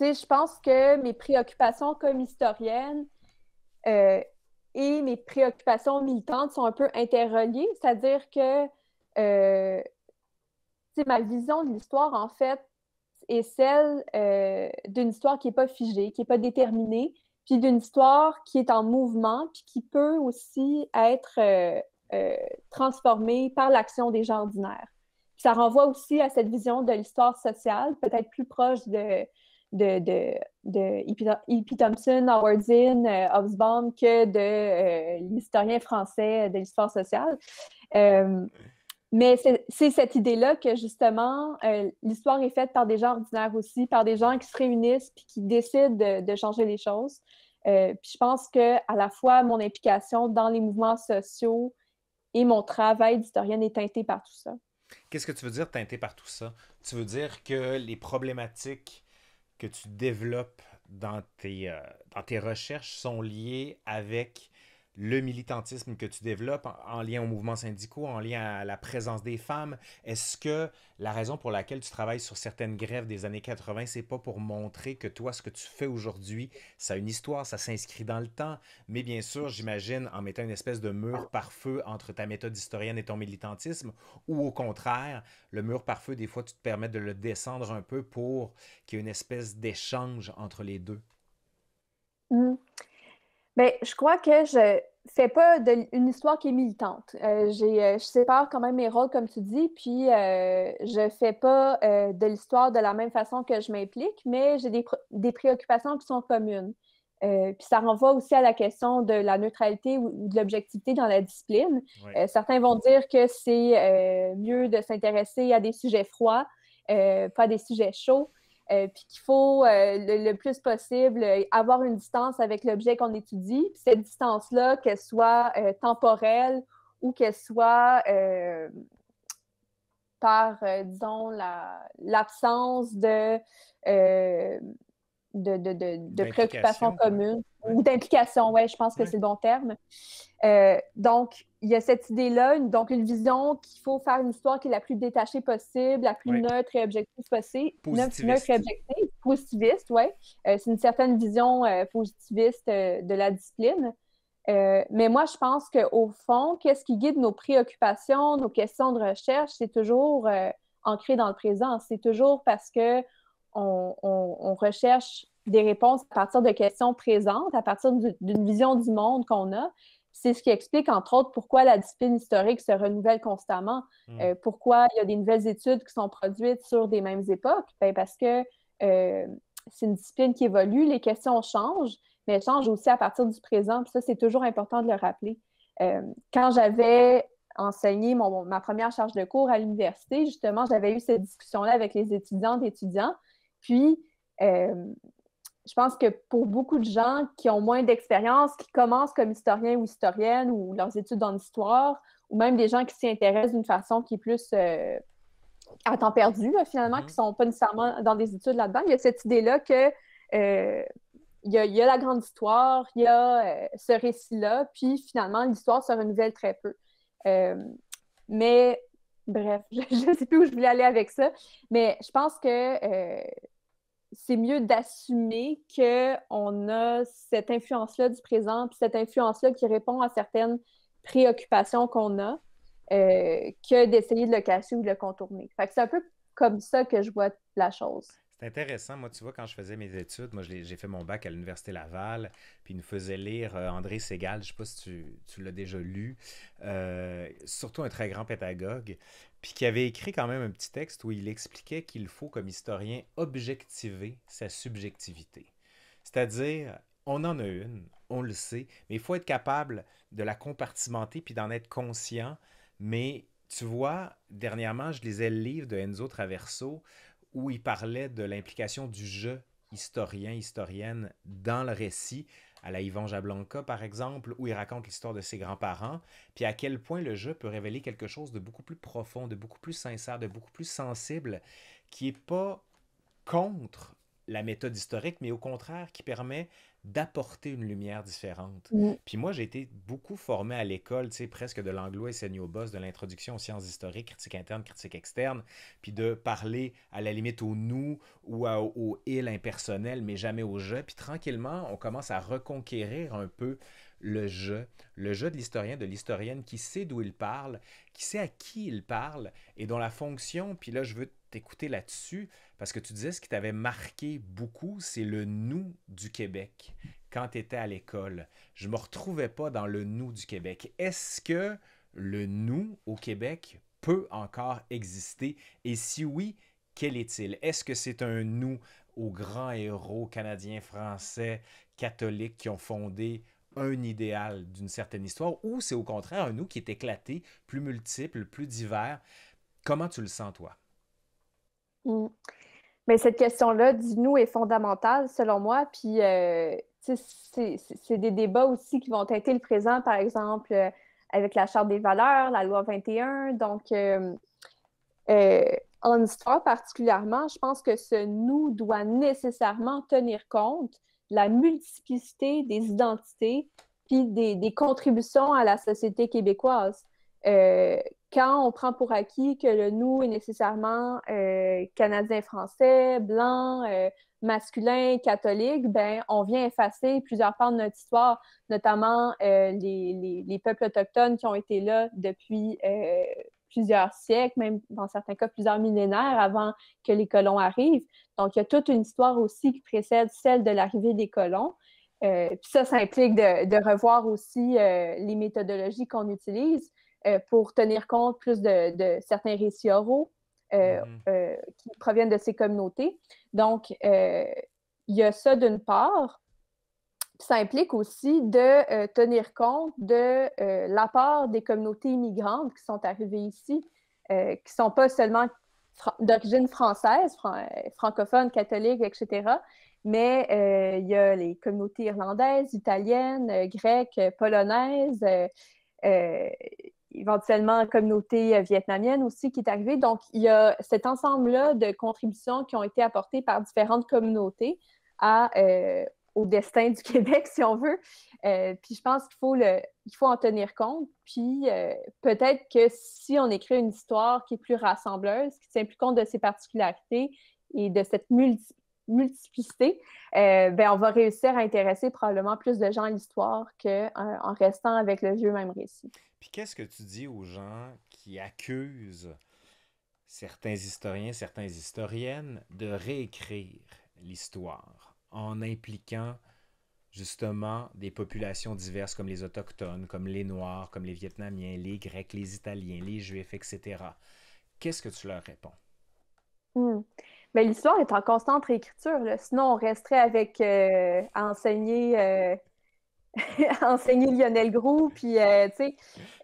je pense que mes préoccupations comme historienne euh, et mes préoccupations militantes sont un peu interreliées, c'est-à-dire que euh, ma vision de l'histoire, en fait, est celle euh, d'une histoire qui n'est pas figée, qui n'est pas déterminée, puis d'une histoire qui est en mouvement, puis qui peut aussi être euh, transformée par l'action des gens ordinaires. ça renvoie aussi à cette vision de l'histoire sociale, peut-être plus proche de, de, de, de E.P. Thompson, Howard Zinn, Hobsbawm euh, que de euh, l'historien français de l'histoire sociale. Euh, mais c'est cette idée-là que justement, l'histoire est faite par des gens ordinaires aussi, par des gens qui se réunissent puis qui décident de, changer les choses. puis je pense que à la fois mon implication dans les mouvements sociaux et mon travail d'historienne est teinté par tout ça. Qu'est-ce que tu veux dire teinté par tout ça? Tu veux dire que les problématiques que tu développes dans tes, euh, dans tes recherches sont liées avec le militantisme que tu développes en, lien aux mouvements syndicaux, en lien à la présence des femmes. Est-ce que la raison pour laquelle tu travailles sur certaines grèves des années 80, c'est pas pour montrer que toi, ce que tu fais aujourd'hui, ça a une histoire, ça s'inscrit dans le temps, mais bien sûr, j'imagine, en mettant une espèce de mur par feu entre ta méthode historienne et ton militantisme, ou au contraire, le mur par feu, des fois, tu te permets de le descendre un peu pour qu'il y ait une espèce d'échange entre les deux? Mmh. Bien, je crois que je fais pas une histoire qui est militante. Euh, euh, je sépare quand même mes rôles, comme tu dis, puis euh, je fais pas euh, de l'histoire de la même façon que je m'implique, mais j'ai des, préoccupations qui sont communes. puis ça renvoie aussi à la question de la neutralité ou, de l'objectivité dans la discipline. certains vont dire que c'est mieux de s'intéresser à des sujets froids, pas à des sujets chauds. Euh, puis qu'il faut euh, le, plus possible euh, avoir une distance avec l'objet qu'on étudie. Puis cette distance-là, qu'elle soit temporelle ou qu'elle soit par, disons, l'absence de, de, de, de préoccupations communes ou d'implication, ouais, je pense que c'est le bon terme. Euh, donc, il y a cette idée-là, donc une vision qu'il faut faire une histoire qui est la plus détachée possible, la plus neutre et objective possible. Positiviste. Neutre et objective, positiviste, oui. Euh, c'est une certaine vision euh, positiviste de la discipline. mais moi, je pense qu'au fond, qu'est-ce qui guide nos préoccupations, nos questions de recherche, c'est toujours ancré dans le présent. C'est toujours parce que on, on recherche des réponses à partir de questions présentes, à partir d'une vision du monde qu'on a. C'est ce qui explique, entre autres, pourquoi la discipline historique se renouvelle constamment, hmm. euh, pourquoi il y a des nouvelles études qui sont produites sur des mêmes époques. Ben, parce que euh, c'est une discipline qui évolue, les questions changent, mais elles changent aussi à partir du présent. Puis ça, c'est toujours important de le rappeler. Euh, quand j'avais enseigné ma première charge de cours à l'université, justement, j'avais eu cette discussion-là avec les étudiantes et étudiants. Puis, je pense que pour beaucoup de gens qui ont moins d'expérience, qui commencent comme historien ou historienne ou leurs études dans histoire, ou même des gens qui s'y intéressent d'une façon qui est plus euh, à temps perdu, finalement, mhm. qui ne sont pas nécessairement dans des études là-dedans, il y a cette idée-là que euh, il, y a, la grande histoire, il y a euh, ce récit-là, puis finalement, l'histoire se renouvelle très peu. mais bref, je ne sais plus où je voulais aller avec ça, mais je pense que c'est mieux d'assumer qu'on a cette influence-là du présent, puis cette influence-là qui répond à certaines préoccupations qu'on a, euh, que d'essayer de le casser ou de le contourner. Fait que c'est un peu comme ça que je vois la chose intéressant. Moi, tu vois, quand je faisais mes études, moi, j'ai fait mon bac à l'Université Laval, puis il nous faisait lire euh, André Ségal. Je ne sais pas si tu, l'as déjà lu. Euh, surtout un très grand pédagogue, puis qui avait écrit quand même un petit texte où il expliquait qu'il faut, comme historien, objectiver sa subjectivité. C'est-à-dire, on en a une, on le sait, mais il faut être capable de la compartimenter puis d'en être conscient. Mais tu vois, dernièrement, je lisais le livre de Enzo Traverso où il parlait de l'implication du jeu historien, historienne dans le récit, à la Yvon Blanca par exemple, où il raconte l'histoire de ses grands-parents, puis à quel point le jeu peut révéler quelque chose de beaucoup plus profond, de beaucoup plus sincère, de beaucoup plus sensible, qui n'est pas contre la méthode historique, mais au contraire, qui permet d'apporter une lumière différente. Puis moi, j'ai été beaucoup formé à l'école, tu sais, presque de l'anglo et au boss, de l'introduction aux sciences historiques, critique interne, critique externe, puis de parler à la limite au nous ou au il impersonnel, mais jamais au je. Puis tranquillement, on commence à reconquérir un peu le je », le je » de l'historien, de l'historienne qui sait d'où il parle, qui sait à qui il parle et dont la fonction, puis là je veux écouter là-dessus, parce que tu disais ce qui t'avait marqué beaucoup, c'est le nous du Québec quand tu étais à l'école. Je ne me retrouvais pas dans le nous du Québec. Est-ce que le nous au Québec peut encore exister? Et si oui, quel est-il? Est-ce que c'est un nous aux grands héros canadiens, français, catholiques qui ont fondé un idéal d'une certaine histoire ou c'est au contraire un nous qui est éclaté, plus multiple, plus divers? Comment tu le sens, toi? Mm. Mais cette question-là du nous est fondamentale, selon moi. Puis, euh, c'est des débats aussi qui vont teinter le présent, par exemple, euh, avec la Charte des valeurs, la loi 21. Donc, en euh, histoire particulièrement, je pense que ce nous doit nécessairement tenir compte de la multiplicité des identités puis des contributions à la société québécoise. Euh, quand on prend pour acquis que le nous est nécessairement euh, canadien-français, blanc, euh, masculin, catholique, ben on vient effacer plusieurs parts de notre histoire, notamment les, les, peuples autochtones qui ont été là depuis plusieurs siècles, même dans certains cas plusieurs millénaires avant que les colons arrivent. Donc il y a toute une histoire aussi qui précède celle de l'arrivée des colons. puis ça, ça implique de, revoir aussi les méthodologies qu'on utilise. Euh, pour tenir compte plus de, certains récits oraux euh, mhm. euh, qui proviennent de ces communautés. Donc, il y a ça d'une part. Ça implique aussi de tenir compte de l'apport des communautés immigrantes qui sont arrivées ici, qui ne sont pas seulement d'origine française, francophone, catholique, etc., mais il y a les communautés irlandaises, italiennes, grecques, polonaises éventuellement la communauté euh, vietnamienne aussi qui est arrivée. Donc, il y a cet ensemble-là de contributions qui ont été apportées par différentes communautés à, euh, au destin du Québec, si on veut. Euh, puis je pense qu'il faut, le, il faut en tenir compte. Puis peut-être que si on écrit une histoire qui est plus rassembleuse, qui tient plus compte de ses particularités et de cette multi multiplicité, euh, ben, on va réussir à intéresser probablement plus de gens à l'histoire qu'en euh, restant avec le vieux même récit. Puis qu'est-ce que tu dis aux gens qui accusent certains historiens, certaines historiennes de réécrire l'histoire en impliquant justement des populations diverses comme les Autochtones, comme les Noirs, comme les Vietnamiens, les Grecs, les Italiens, les Juifs, etc. Qu'est-ce que tu leur réponds? Mmh. Mais l'histoire est en constante réécriture. Sinon, on resterait avec euh, enseigner, euh, enseigner Lionel Groux. Puis, euh, tu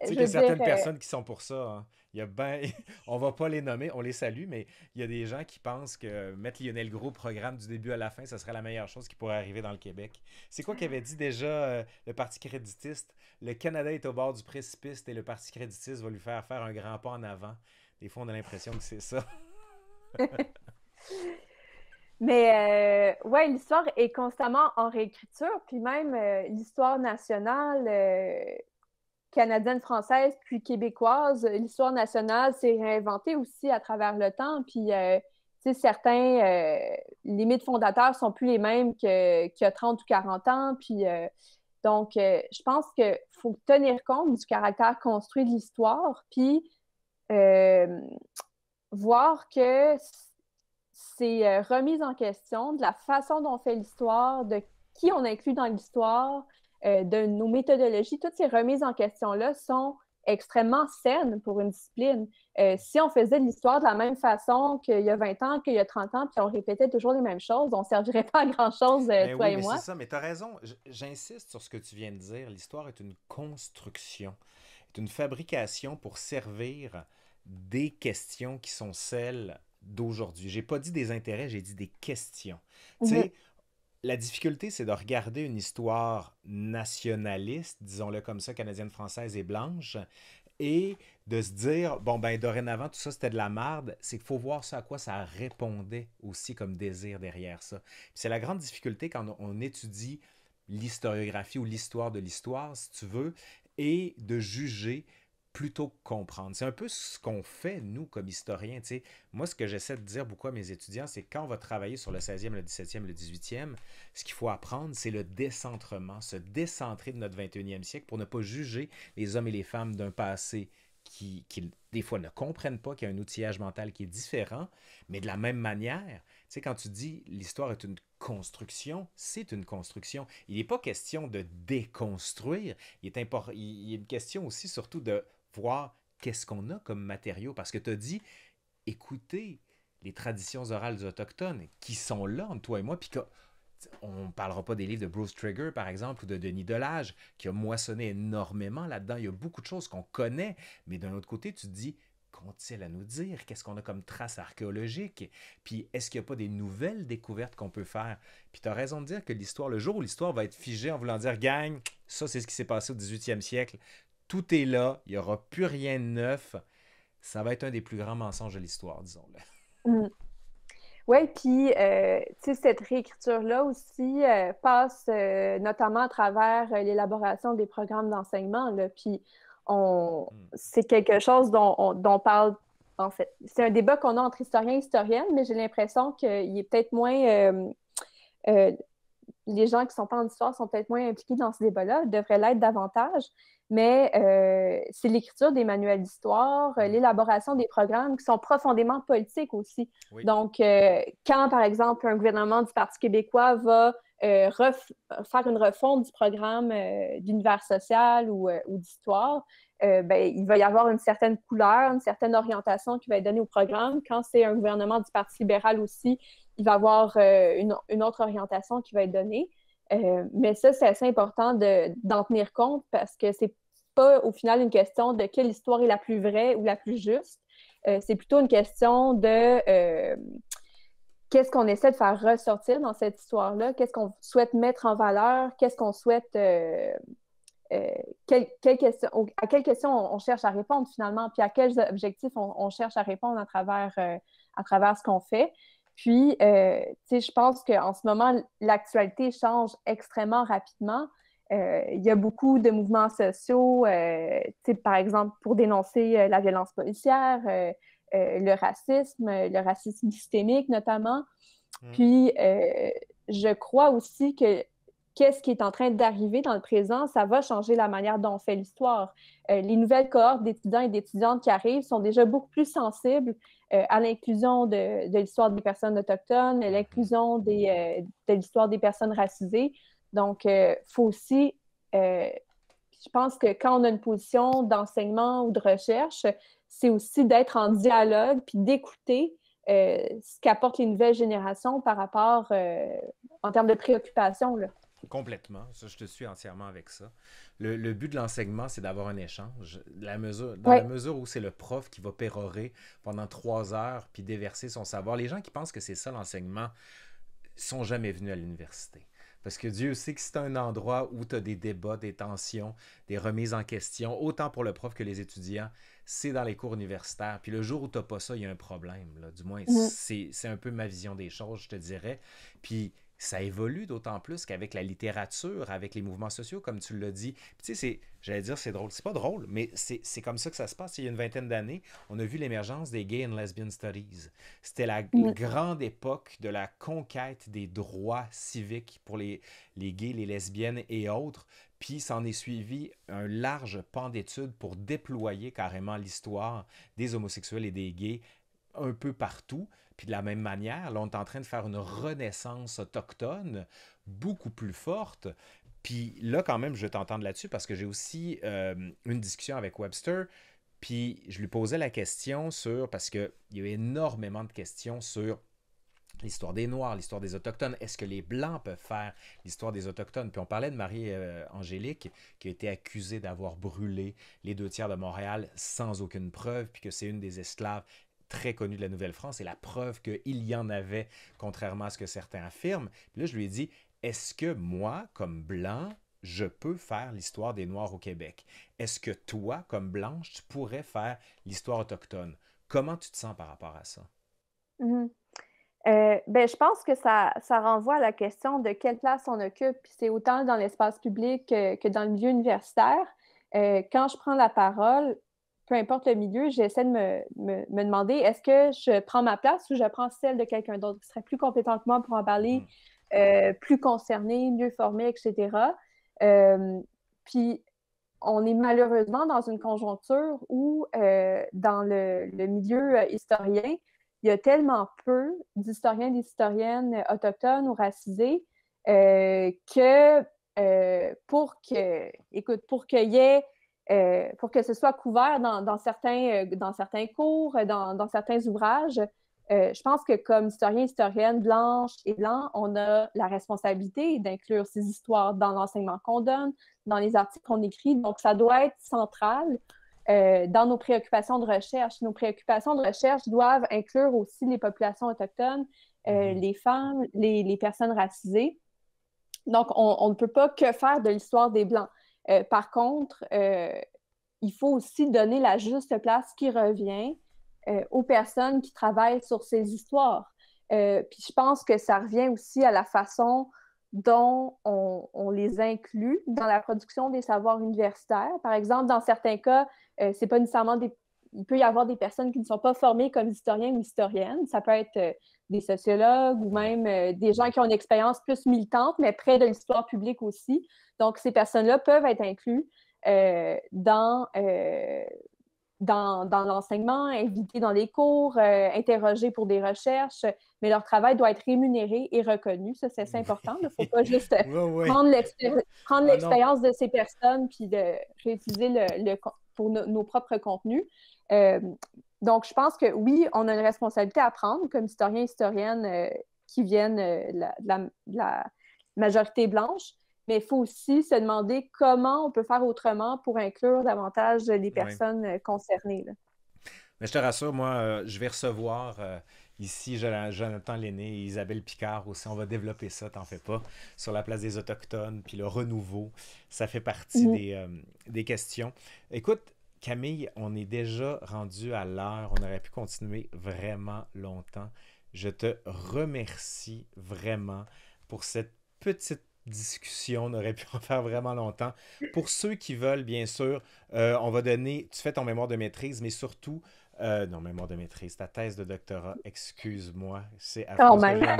sais. y a certaines personnes qui sont pour ça. On hein. Il y a ben... on va pas les nommer, on les salue, mais il y a des gens qui pensent que mettre Lionel Gros au programme du début à la fin, ce serait la meilleure chose qui pourrait arriver dans le Québec. C'est quoi qu'avait dit déjà le Parti créditiste? Le Canada est au bord du précipice et le Parti créditiste va lui faire faire un grand pas en avant. Des fois, on a l'impression que c'est ça. Mais euh, ouais, l'histoire est constamment en réécriture, puis même euh, l'histoire nationale euh, canadienne, française, puis québécoise, l'histoire nationale s'est réinventée aussi à travers le temps, puis euh, certains, les mythes fondateurs sont plus les mêmes que, a 30 ou 40 ans, puis donc je pense qu'il faut tenir compte du caractère construit de l'histoire, puis voir que c'est euh, remise en question de la façon dont on fait l'histoire, de qui on inclut dans l'histoire, euh, de nos méthodologies. Toutes ces remises en question-là sont extrêmement saines pour une discipline. Euh, si on faisait l'histoire de la même façon qu'il y a 20 ans, qu'il y a 30 ans, puis on répétait toujours les mêmes choses, on ne servirait pas à grand-chose, toi et moi. C'est ça, mais tu as raison. J'insiste sur ce que tu viens de dire. L'histoire est une construction, est une fabrication pour servir des questions qui sont celles d'aujourd'hui. J'ai pas dit des intérêts, j'ai dit des questions. Mhm. la difficulté, c'est de regarder une histoire nationaliste, disons-le comme ça, canadienne, française et blanche, et de se dire, bon, ben, dorénavant, tout ça, c'était de la marde. C'est qu'il faut voir ça à quoi ça répondait aussi comme désir derrière ça. C'est la grande difficulté quand on étudie l'historiographie ou l'histoire de l'histoire, si tu veux, et de juger plutôt que comprendre. C'est un peu ce qu'on fait, nous, comme historiens. Moi, ce que j'essaie de dire beaucoup à mes étudiants, c'est quand on va travailler sur le 16e, le 17e, le 18e, ce qu'il faut apprendre, c'est le décentrement, se décentrer de notre 21e siècle pour ne pas juger les hommes et les femmes d'un passé qui, qui, des fois, ne comprennent pas qu'il y a un outillage mental qui est différent, mais de la même manière, tu sais, quand tu dis l'histoire est une construction, c'est une construction. Il n'est pas question de déconstruire, il est, il est une question aussi surtout de voir qu'est-ce qu'on a comme matériaux. Parce que tu as dit, écoutez les traditions orales autochtones qui sont là entre toi et moi, puis on ne parlera pas des livres de Bruce Trigger, par exemple, ou de Denis Delage, qui a moissonné énormément là-dedans. Il y a beaucoup de choses qu'on connaît, mais d'un autre côté, tu te dis, qu'ont-ils à nous dire? Qu'est-ce qu'on a comme traces archéologiques? Puis est-ce qu'il n'y a pas des nouvelles découvertes qu'on peut faire? Puis tu as raison de dire que l'histoire, le jour où l'histoire va être figée en voulant dire, gang, ça c'est ce qui s'est passé au 18e siècle, tout est là, il n'y aura plus rien de neuf. Ça va être un des plus grands mensonges de l'histoire, disons-le. Mm. Oui, puis euh, cette réécriture-là aussi euh, passe euh, notamment à travers l'élaboration des programmes d'enseignement. Puis mm. c'est quelque chose dont on parle en fait. C'est un débat qu'on a entre historiens et historiennes, mais j'ai l'impression qu'il est peut-être moins les gens qui ne sont pas en histoire sont peut-être moins impliqués dans ce débat-là, devraient l'être davantage mais euh, c'est l'écriture des manuels d'histoire, euh, mm. l'élaboration des programmes qui sont profondément politiques aussi. Donc, euh, quand, par exemple, un gouvernement du Parti québécois va faire une refonte du programme d'univers social ou, d'histoire, ben, il va y avoir une certaine couleur, une certaine orientation qui va être donnée au programme. Quand c'est un gouvernement du Parti libéral aussi, il va y avoir une, autre orientation qui va être donnée. mais ça, c'est assez important d'en tenir compte parce que c'est pas au final une question de quelle histoire est la plus vraie ou la plus juste. Euh, c'est plutôt une question de euh, qu'est-ce qu'on essaie de faire ressortir dans cette histoire-là, qu'est-ce qu'on souhaite mettre en valeur, qu'est-ce qu'on souhaite. Euh, quelle, question, à quelles questions on, cherche à répondre finalement, puis à quels objectifs on, cherche à répondre à travers, à travers ce qu'on fait. Puis, sais je pense qu'en ce moment, l'actualité change extrêmement rapidement. Euh, il y a beaucoup de mouvements sociaux, euh, par exemple, pour dénoncer euh, la violence policière, le racisme, le racisme systémique notamment. Mm. Puis, je crois aussi que qu'est-ce qui est en train d'arriver dans le présent, ça va changer la manière dont on fait l'histoire. les nouvelles cohortes d'étudiants et d'étudiantes qui arrivent sont déjà beaucoup plus sensibles à l'inclusion de, l'histoire des personnes autochtones, l'inclusion de l'histoire des personnes racisées. Donc, il euh, faut aussi euh, je pense que quand on a une position d'enseignement ou de recherche, c'est aussi d'être en dialogue puis d'écouter euh, ce qu'apportent les nouvelles générations par rapport en termes de préoccupation. Complètement. je te suis entièrement avec ça. Le, but de l'enseignement, c'est d'avoir un échange. La mesure, dans la mesure où c'est le prof qui va pérorer pendant trois heures puis déverser son savoir, les gens qui pensent que c'est ça l'enseignement sont jamais venus à l'université. Parce que Dieu sait que c'est un endroit où tu as des débats, des tensions, des remises en question, autant pour le prof que les étudiants, c'est dans les cours universitaires. Puis le jour où tu n'as pas ça, il y a un problème. Du moins, mm. c'est un peu ma vision des choses, je te dirais. Puis ça évolue d'autant plus qu'avec la littérature, avec les mouvements sociaux, comme tu l'as dit. tu sais, j'allais dire, c'est drôle. C'est pas drôle, mais c'est comme ça que ça se passe. Il y a une vingtaine d'années, on a vu l'émergence des Gay and Lesbian Studies. C'était la grande époque de la conquête des droits civiques pour les, les gays, les lesbiennes et autres. Puis s'en est suivi un large pan d'études pour déployer carrément l'histoire des homosexuels et des gays un peu partout. Puis de la même manière, là, on est en train de faire une renaissance autochtone beaucoup plus forte. Puis là, quand même, je vais t'entendre là-dessus parce que j'ai aussi euh, une discussion avec Webster. Puis je lui posais la question sur, parce qu'il y a énormément de questions sur l'histoire des Noirs, l'histoire des Autochtones. Est-ce que les Blancs peuvent faire l'histoire des Autochtones? Puis on parlait de Marie-Angélique, euh, qui a été accusée d'avoir brûlé les deux tiers de Montréal sans aucune preuve, puis que c'est une des esclaves très connu de la Nouvelle-France et la preuve qu'il y en avait, contrairement à ce que certains affirment. là, je lui ai dit, est-ce que moi, comme blanc, je peux faire l'histoire des Noirs au Québec? Est-ce que toi, comme blanche, tu pourrais faire l'histoire autochtone? Comment tu te sens par rapport à ça? Mhm. Euh, ben, je pense que ça, ça, renvoie à la question de quelle place on occupe. C'est autant dans l'espace public que, dans le milieu universitaire. Euh, quand je prends la parole, peu importe le milieu, j'essaie de me, me, demander est-ce que je prends ma place ou je prends celle de quelqu'un d'autre qui serait plus compétent que moi pour en parler, mhm. euh, plus concerné, mieux formé, etc. Euh, puis, on est malheureusement dans une conjoncture où, euh, dans le, le milieu historien, il y a tellement peu d'historiens, d'historiennes autochtones ou racisés que pour que, écoute, pour qu'il y ait euh, pour que ce soit couvert dans, certains, euh, dans certains cours, dans, certains ouvrages. Euh, je pense que comme historien, historienne, blanche et blanc, on a la responsabilité d'inclure ces histoires dans l'enseignement qu'on donne, dans les articles qu'on écrit. Donc, ça doit être central dans nos préoccupations de recherche. Nos préoccupations de recherche doivent inclure aussi les populations autochtones, mhm. les femmes, les, personnes racisées. Donc, on, on ne peut pas que faire de l'histoire des Blancs. Euh, par contre, euh, il faut aussi donner la juste place qui revient euh, aux personnes qui travaillent sur ces histoires. puis je pense que ça revient aussi à la façon dont on, les inclut dans la production des savoirs universitaires. Par exemple, dans certains cas, c'est pas nécessairement des il peut y avoir des personnes qui ne sont pas formées comme historiens ou historiennes. Ça peut être des sociologues ou même euh, des gens qui ont une expérience plus militante, mais près de l'histoire publique aussi. Donc, ces personnes-là peuvent être incluses euh, euh, dans, dans, l'enseignement, invitées dans les cours, interrogées pour des recherches, mais leur travail doit être rémunéré et reconnu. Ça, c'est, important. Il ne faut pas juste prendre, ah, ah, l'expérience de ces personnes puis de réutiliser le, pour nos propres contenus. Donc, je pense que oui, on a une responsabilité à prendre comme historien, historienne euh, qui viennent euh, de la, majorité blanche, mais il faut aussi se demander comment on peut faire autrement pour inclure davantage les personnes euh, concernées. Mais je te rassure, moi, je vais recevoir ici Jonathan Lenné et Isabelle Picard aussi. On va développer ça, t'en fais pas, sur la place des Autochtones, puis le renouveau. Ça fait partie mm. des, des questions. Écoute, Camille, on est déjà rendu à l'heure. On aurait pu continuer vraiment longtemps. Je te remercie vraiment pour cette petite discussion. On aurait pu en faire vraiment longtemps. Pour ceux qui veulent, bien sûr, euh, on va donner, tu fais ton mémoire de maîtrise, mais surtout, euh, non, mémoire de maîtrise, ta thèse de doctorat, excuse-moi, c'est à Quand mais ah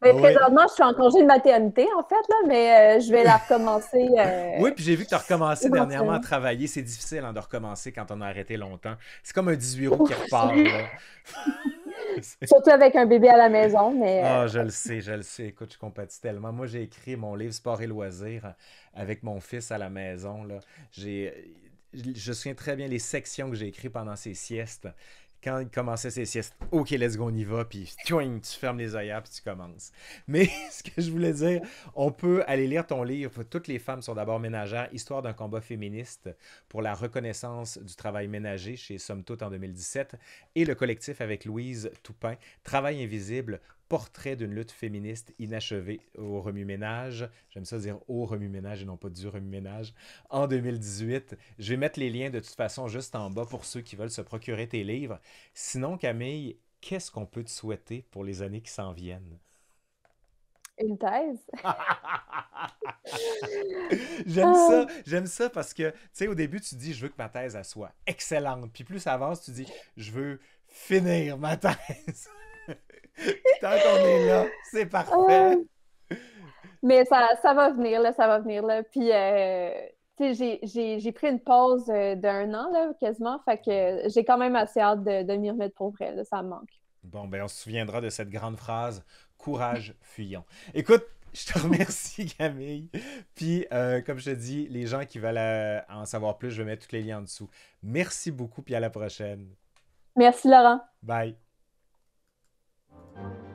présentement, je suis en congé de maternité, en fait, mais euh, je vais la recommencer. Euh, oui, puis j'ai vu que tu as recommencé dernièrement à travailler. C'est difficile hein, de recommencer quand on a arrêté longtemps. C'est comme un 18 roues qui repart. Surtout avec un bébé à la maison, mais... Ah, je le sais, je le sais. Écoute, je compatis tellement. Moi, j'ai écrit mon livre « Sport et loisirs » avec mon fils à la maison. J'ai je souviens très bien les sections que j'ai écrites pendant ces siestes. Quand commençait ces siestes, OK, let's go, on y va, puis tu fermes les oeillères puis tu commences. Mais ce que je voulais dire, on peut aller lire ton livre. Toutes les femmes sont d'abord ménagères, histoire d'un combat féministe pour la reconnaissance du travail ménager chez Somme Toute en 2017, et le collectif avec Louise Toupin, Travail invisible, portrait d'une lutte féministe inachevée au remue-ménage. J'aime ça dire au remue-ménage et non pas du remue-ménage. En 2018, je vais mettre les liens de toute façon juste en bas pour ceux qui veulent se procurer tes livres. Sinon, Camille, qu'est-ce qu'on peut te souhaiter pour les années qui s'en viennent? Une thèse. j'aime ça, ah. j'aime ça parce que, tu sais, au début, tu dis, je veux que ma thèse, soit excellente. Puis plus ça avance, tu dis, je veux finir ma thèse. Tant qu'on est là, c'est parfait. Mais ça, ça, va venir, là, ça va venir, là. Puis, euh, tu sais, j'ai pris une pause euh, d'un an, quasiment. Fait que j'ai quand même assez hâte de, de m'y remettre pour vrai, ça me manque. Bon, ben, on se souviendra de cette grande phrase courage, fuyons. Écoute, je te remercie, Camille. Puis, euh, comme je te dis, les gens qui veulent en savoir plus, je vais mettre tous les liens en dessous. Merci beaucoup, puis à la prochaine. Merci, Laurent. Bye. Bye.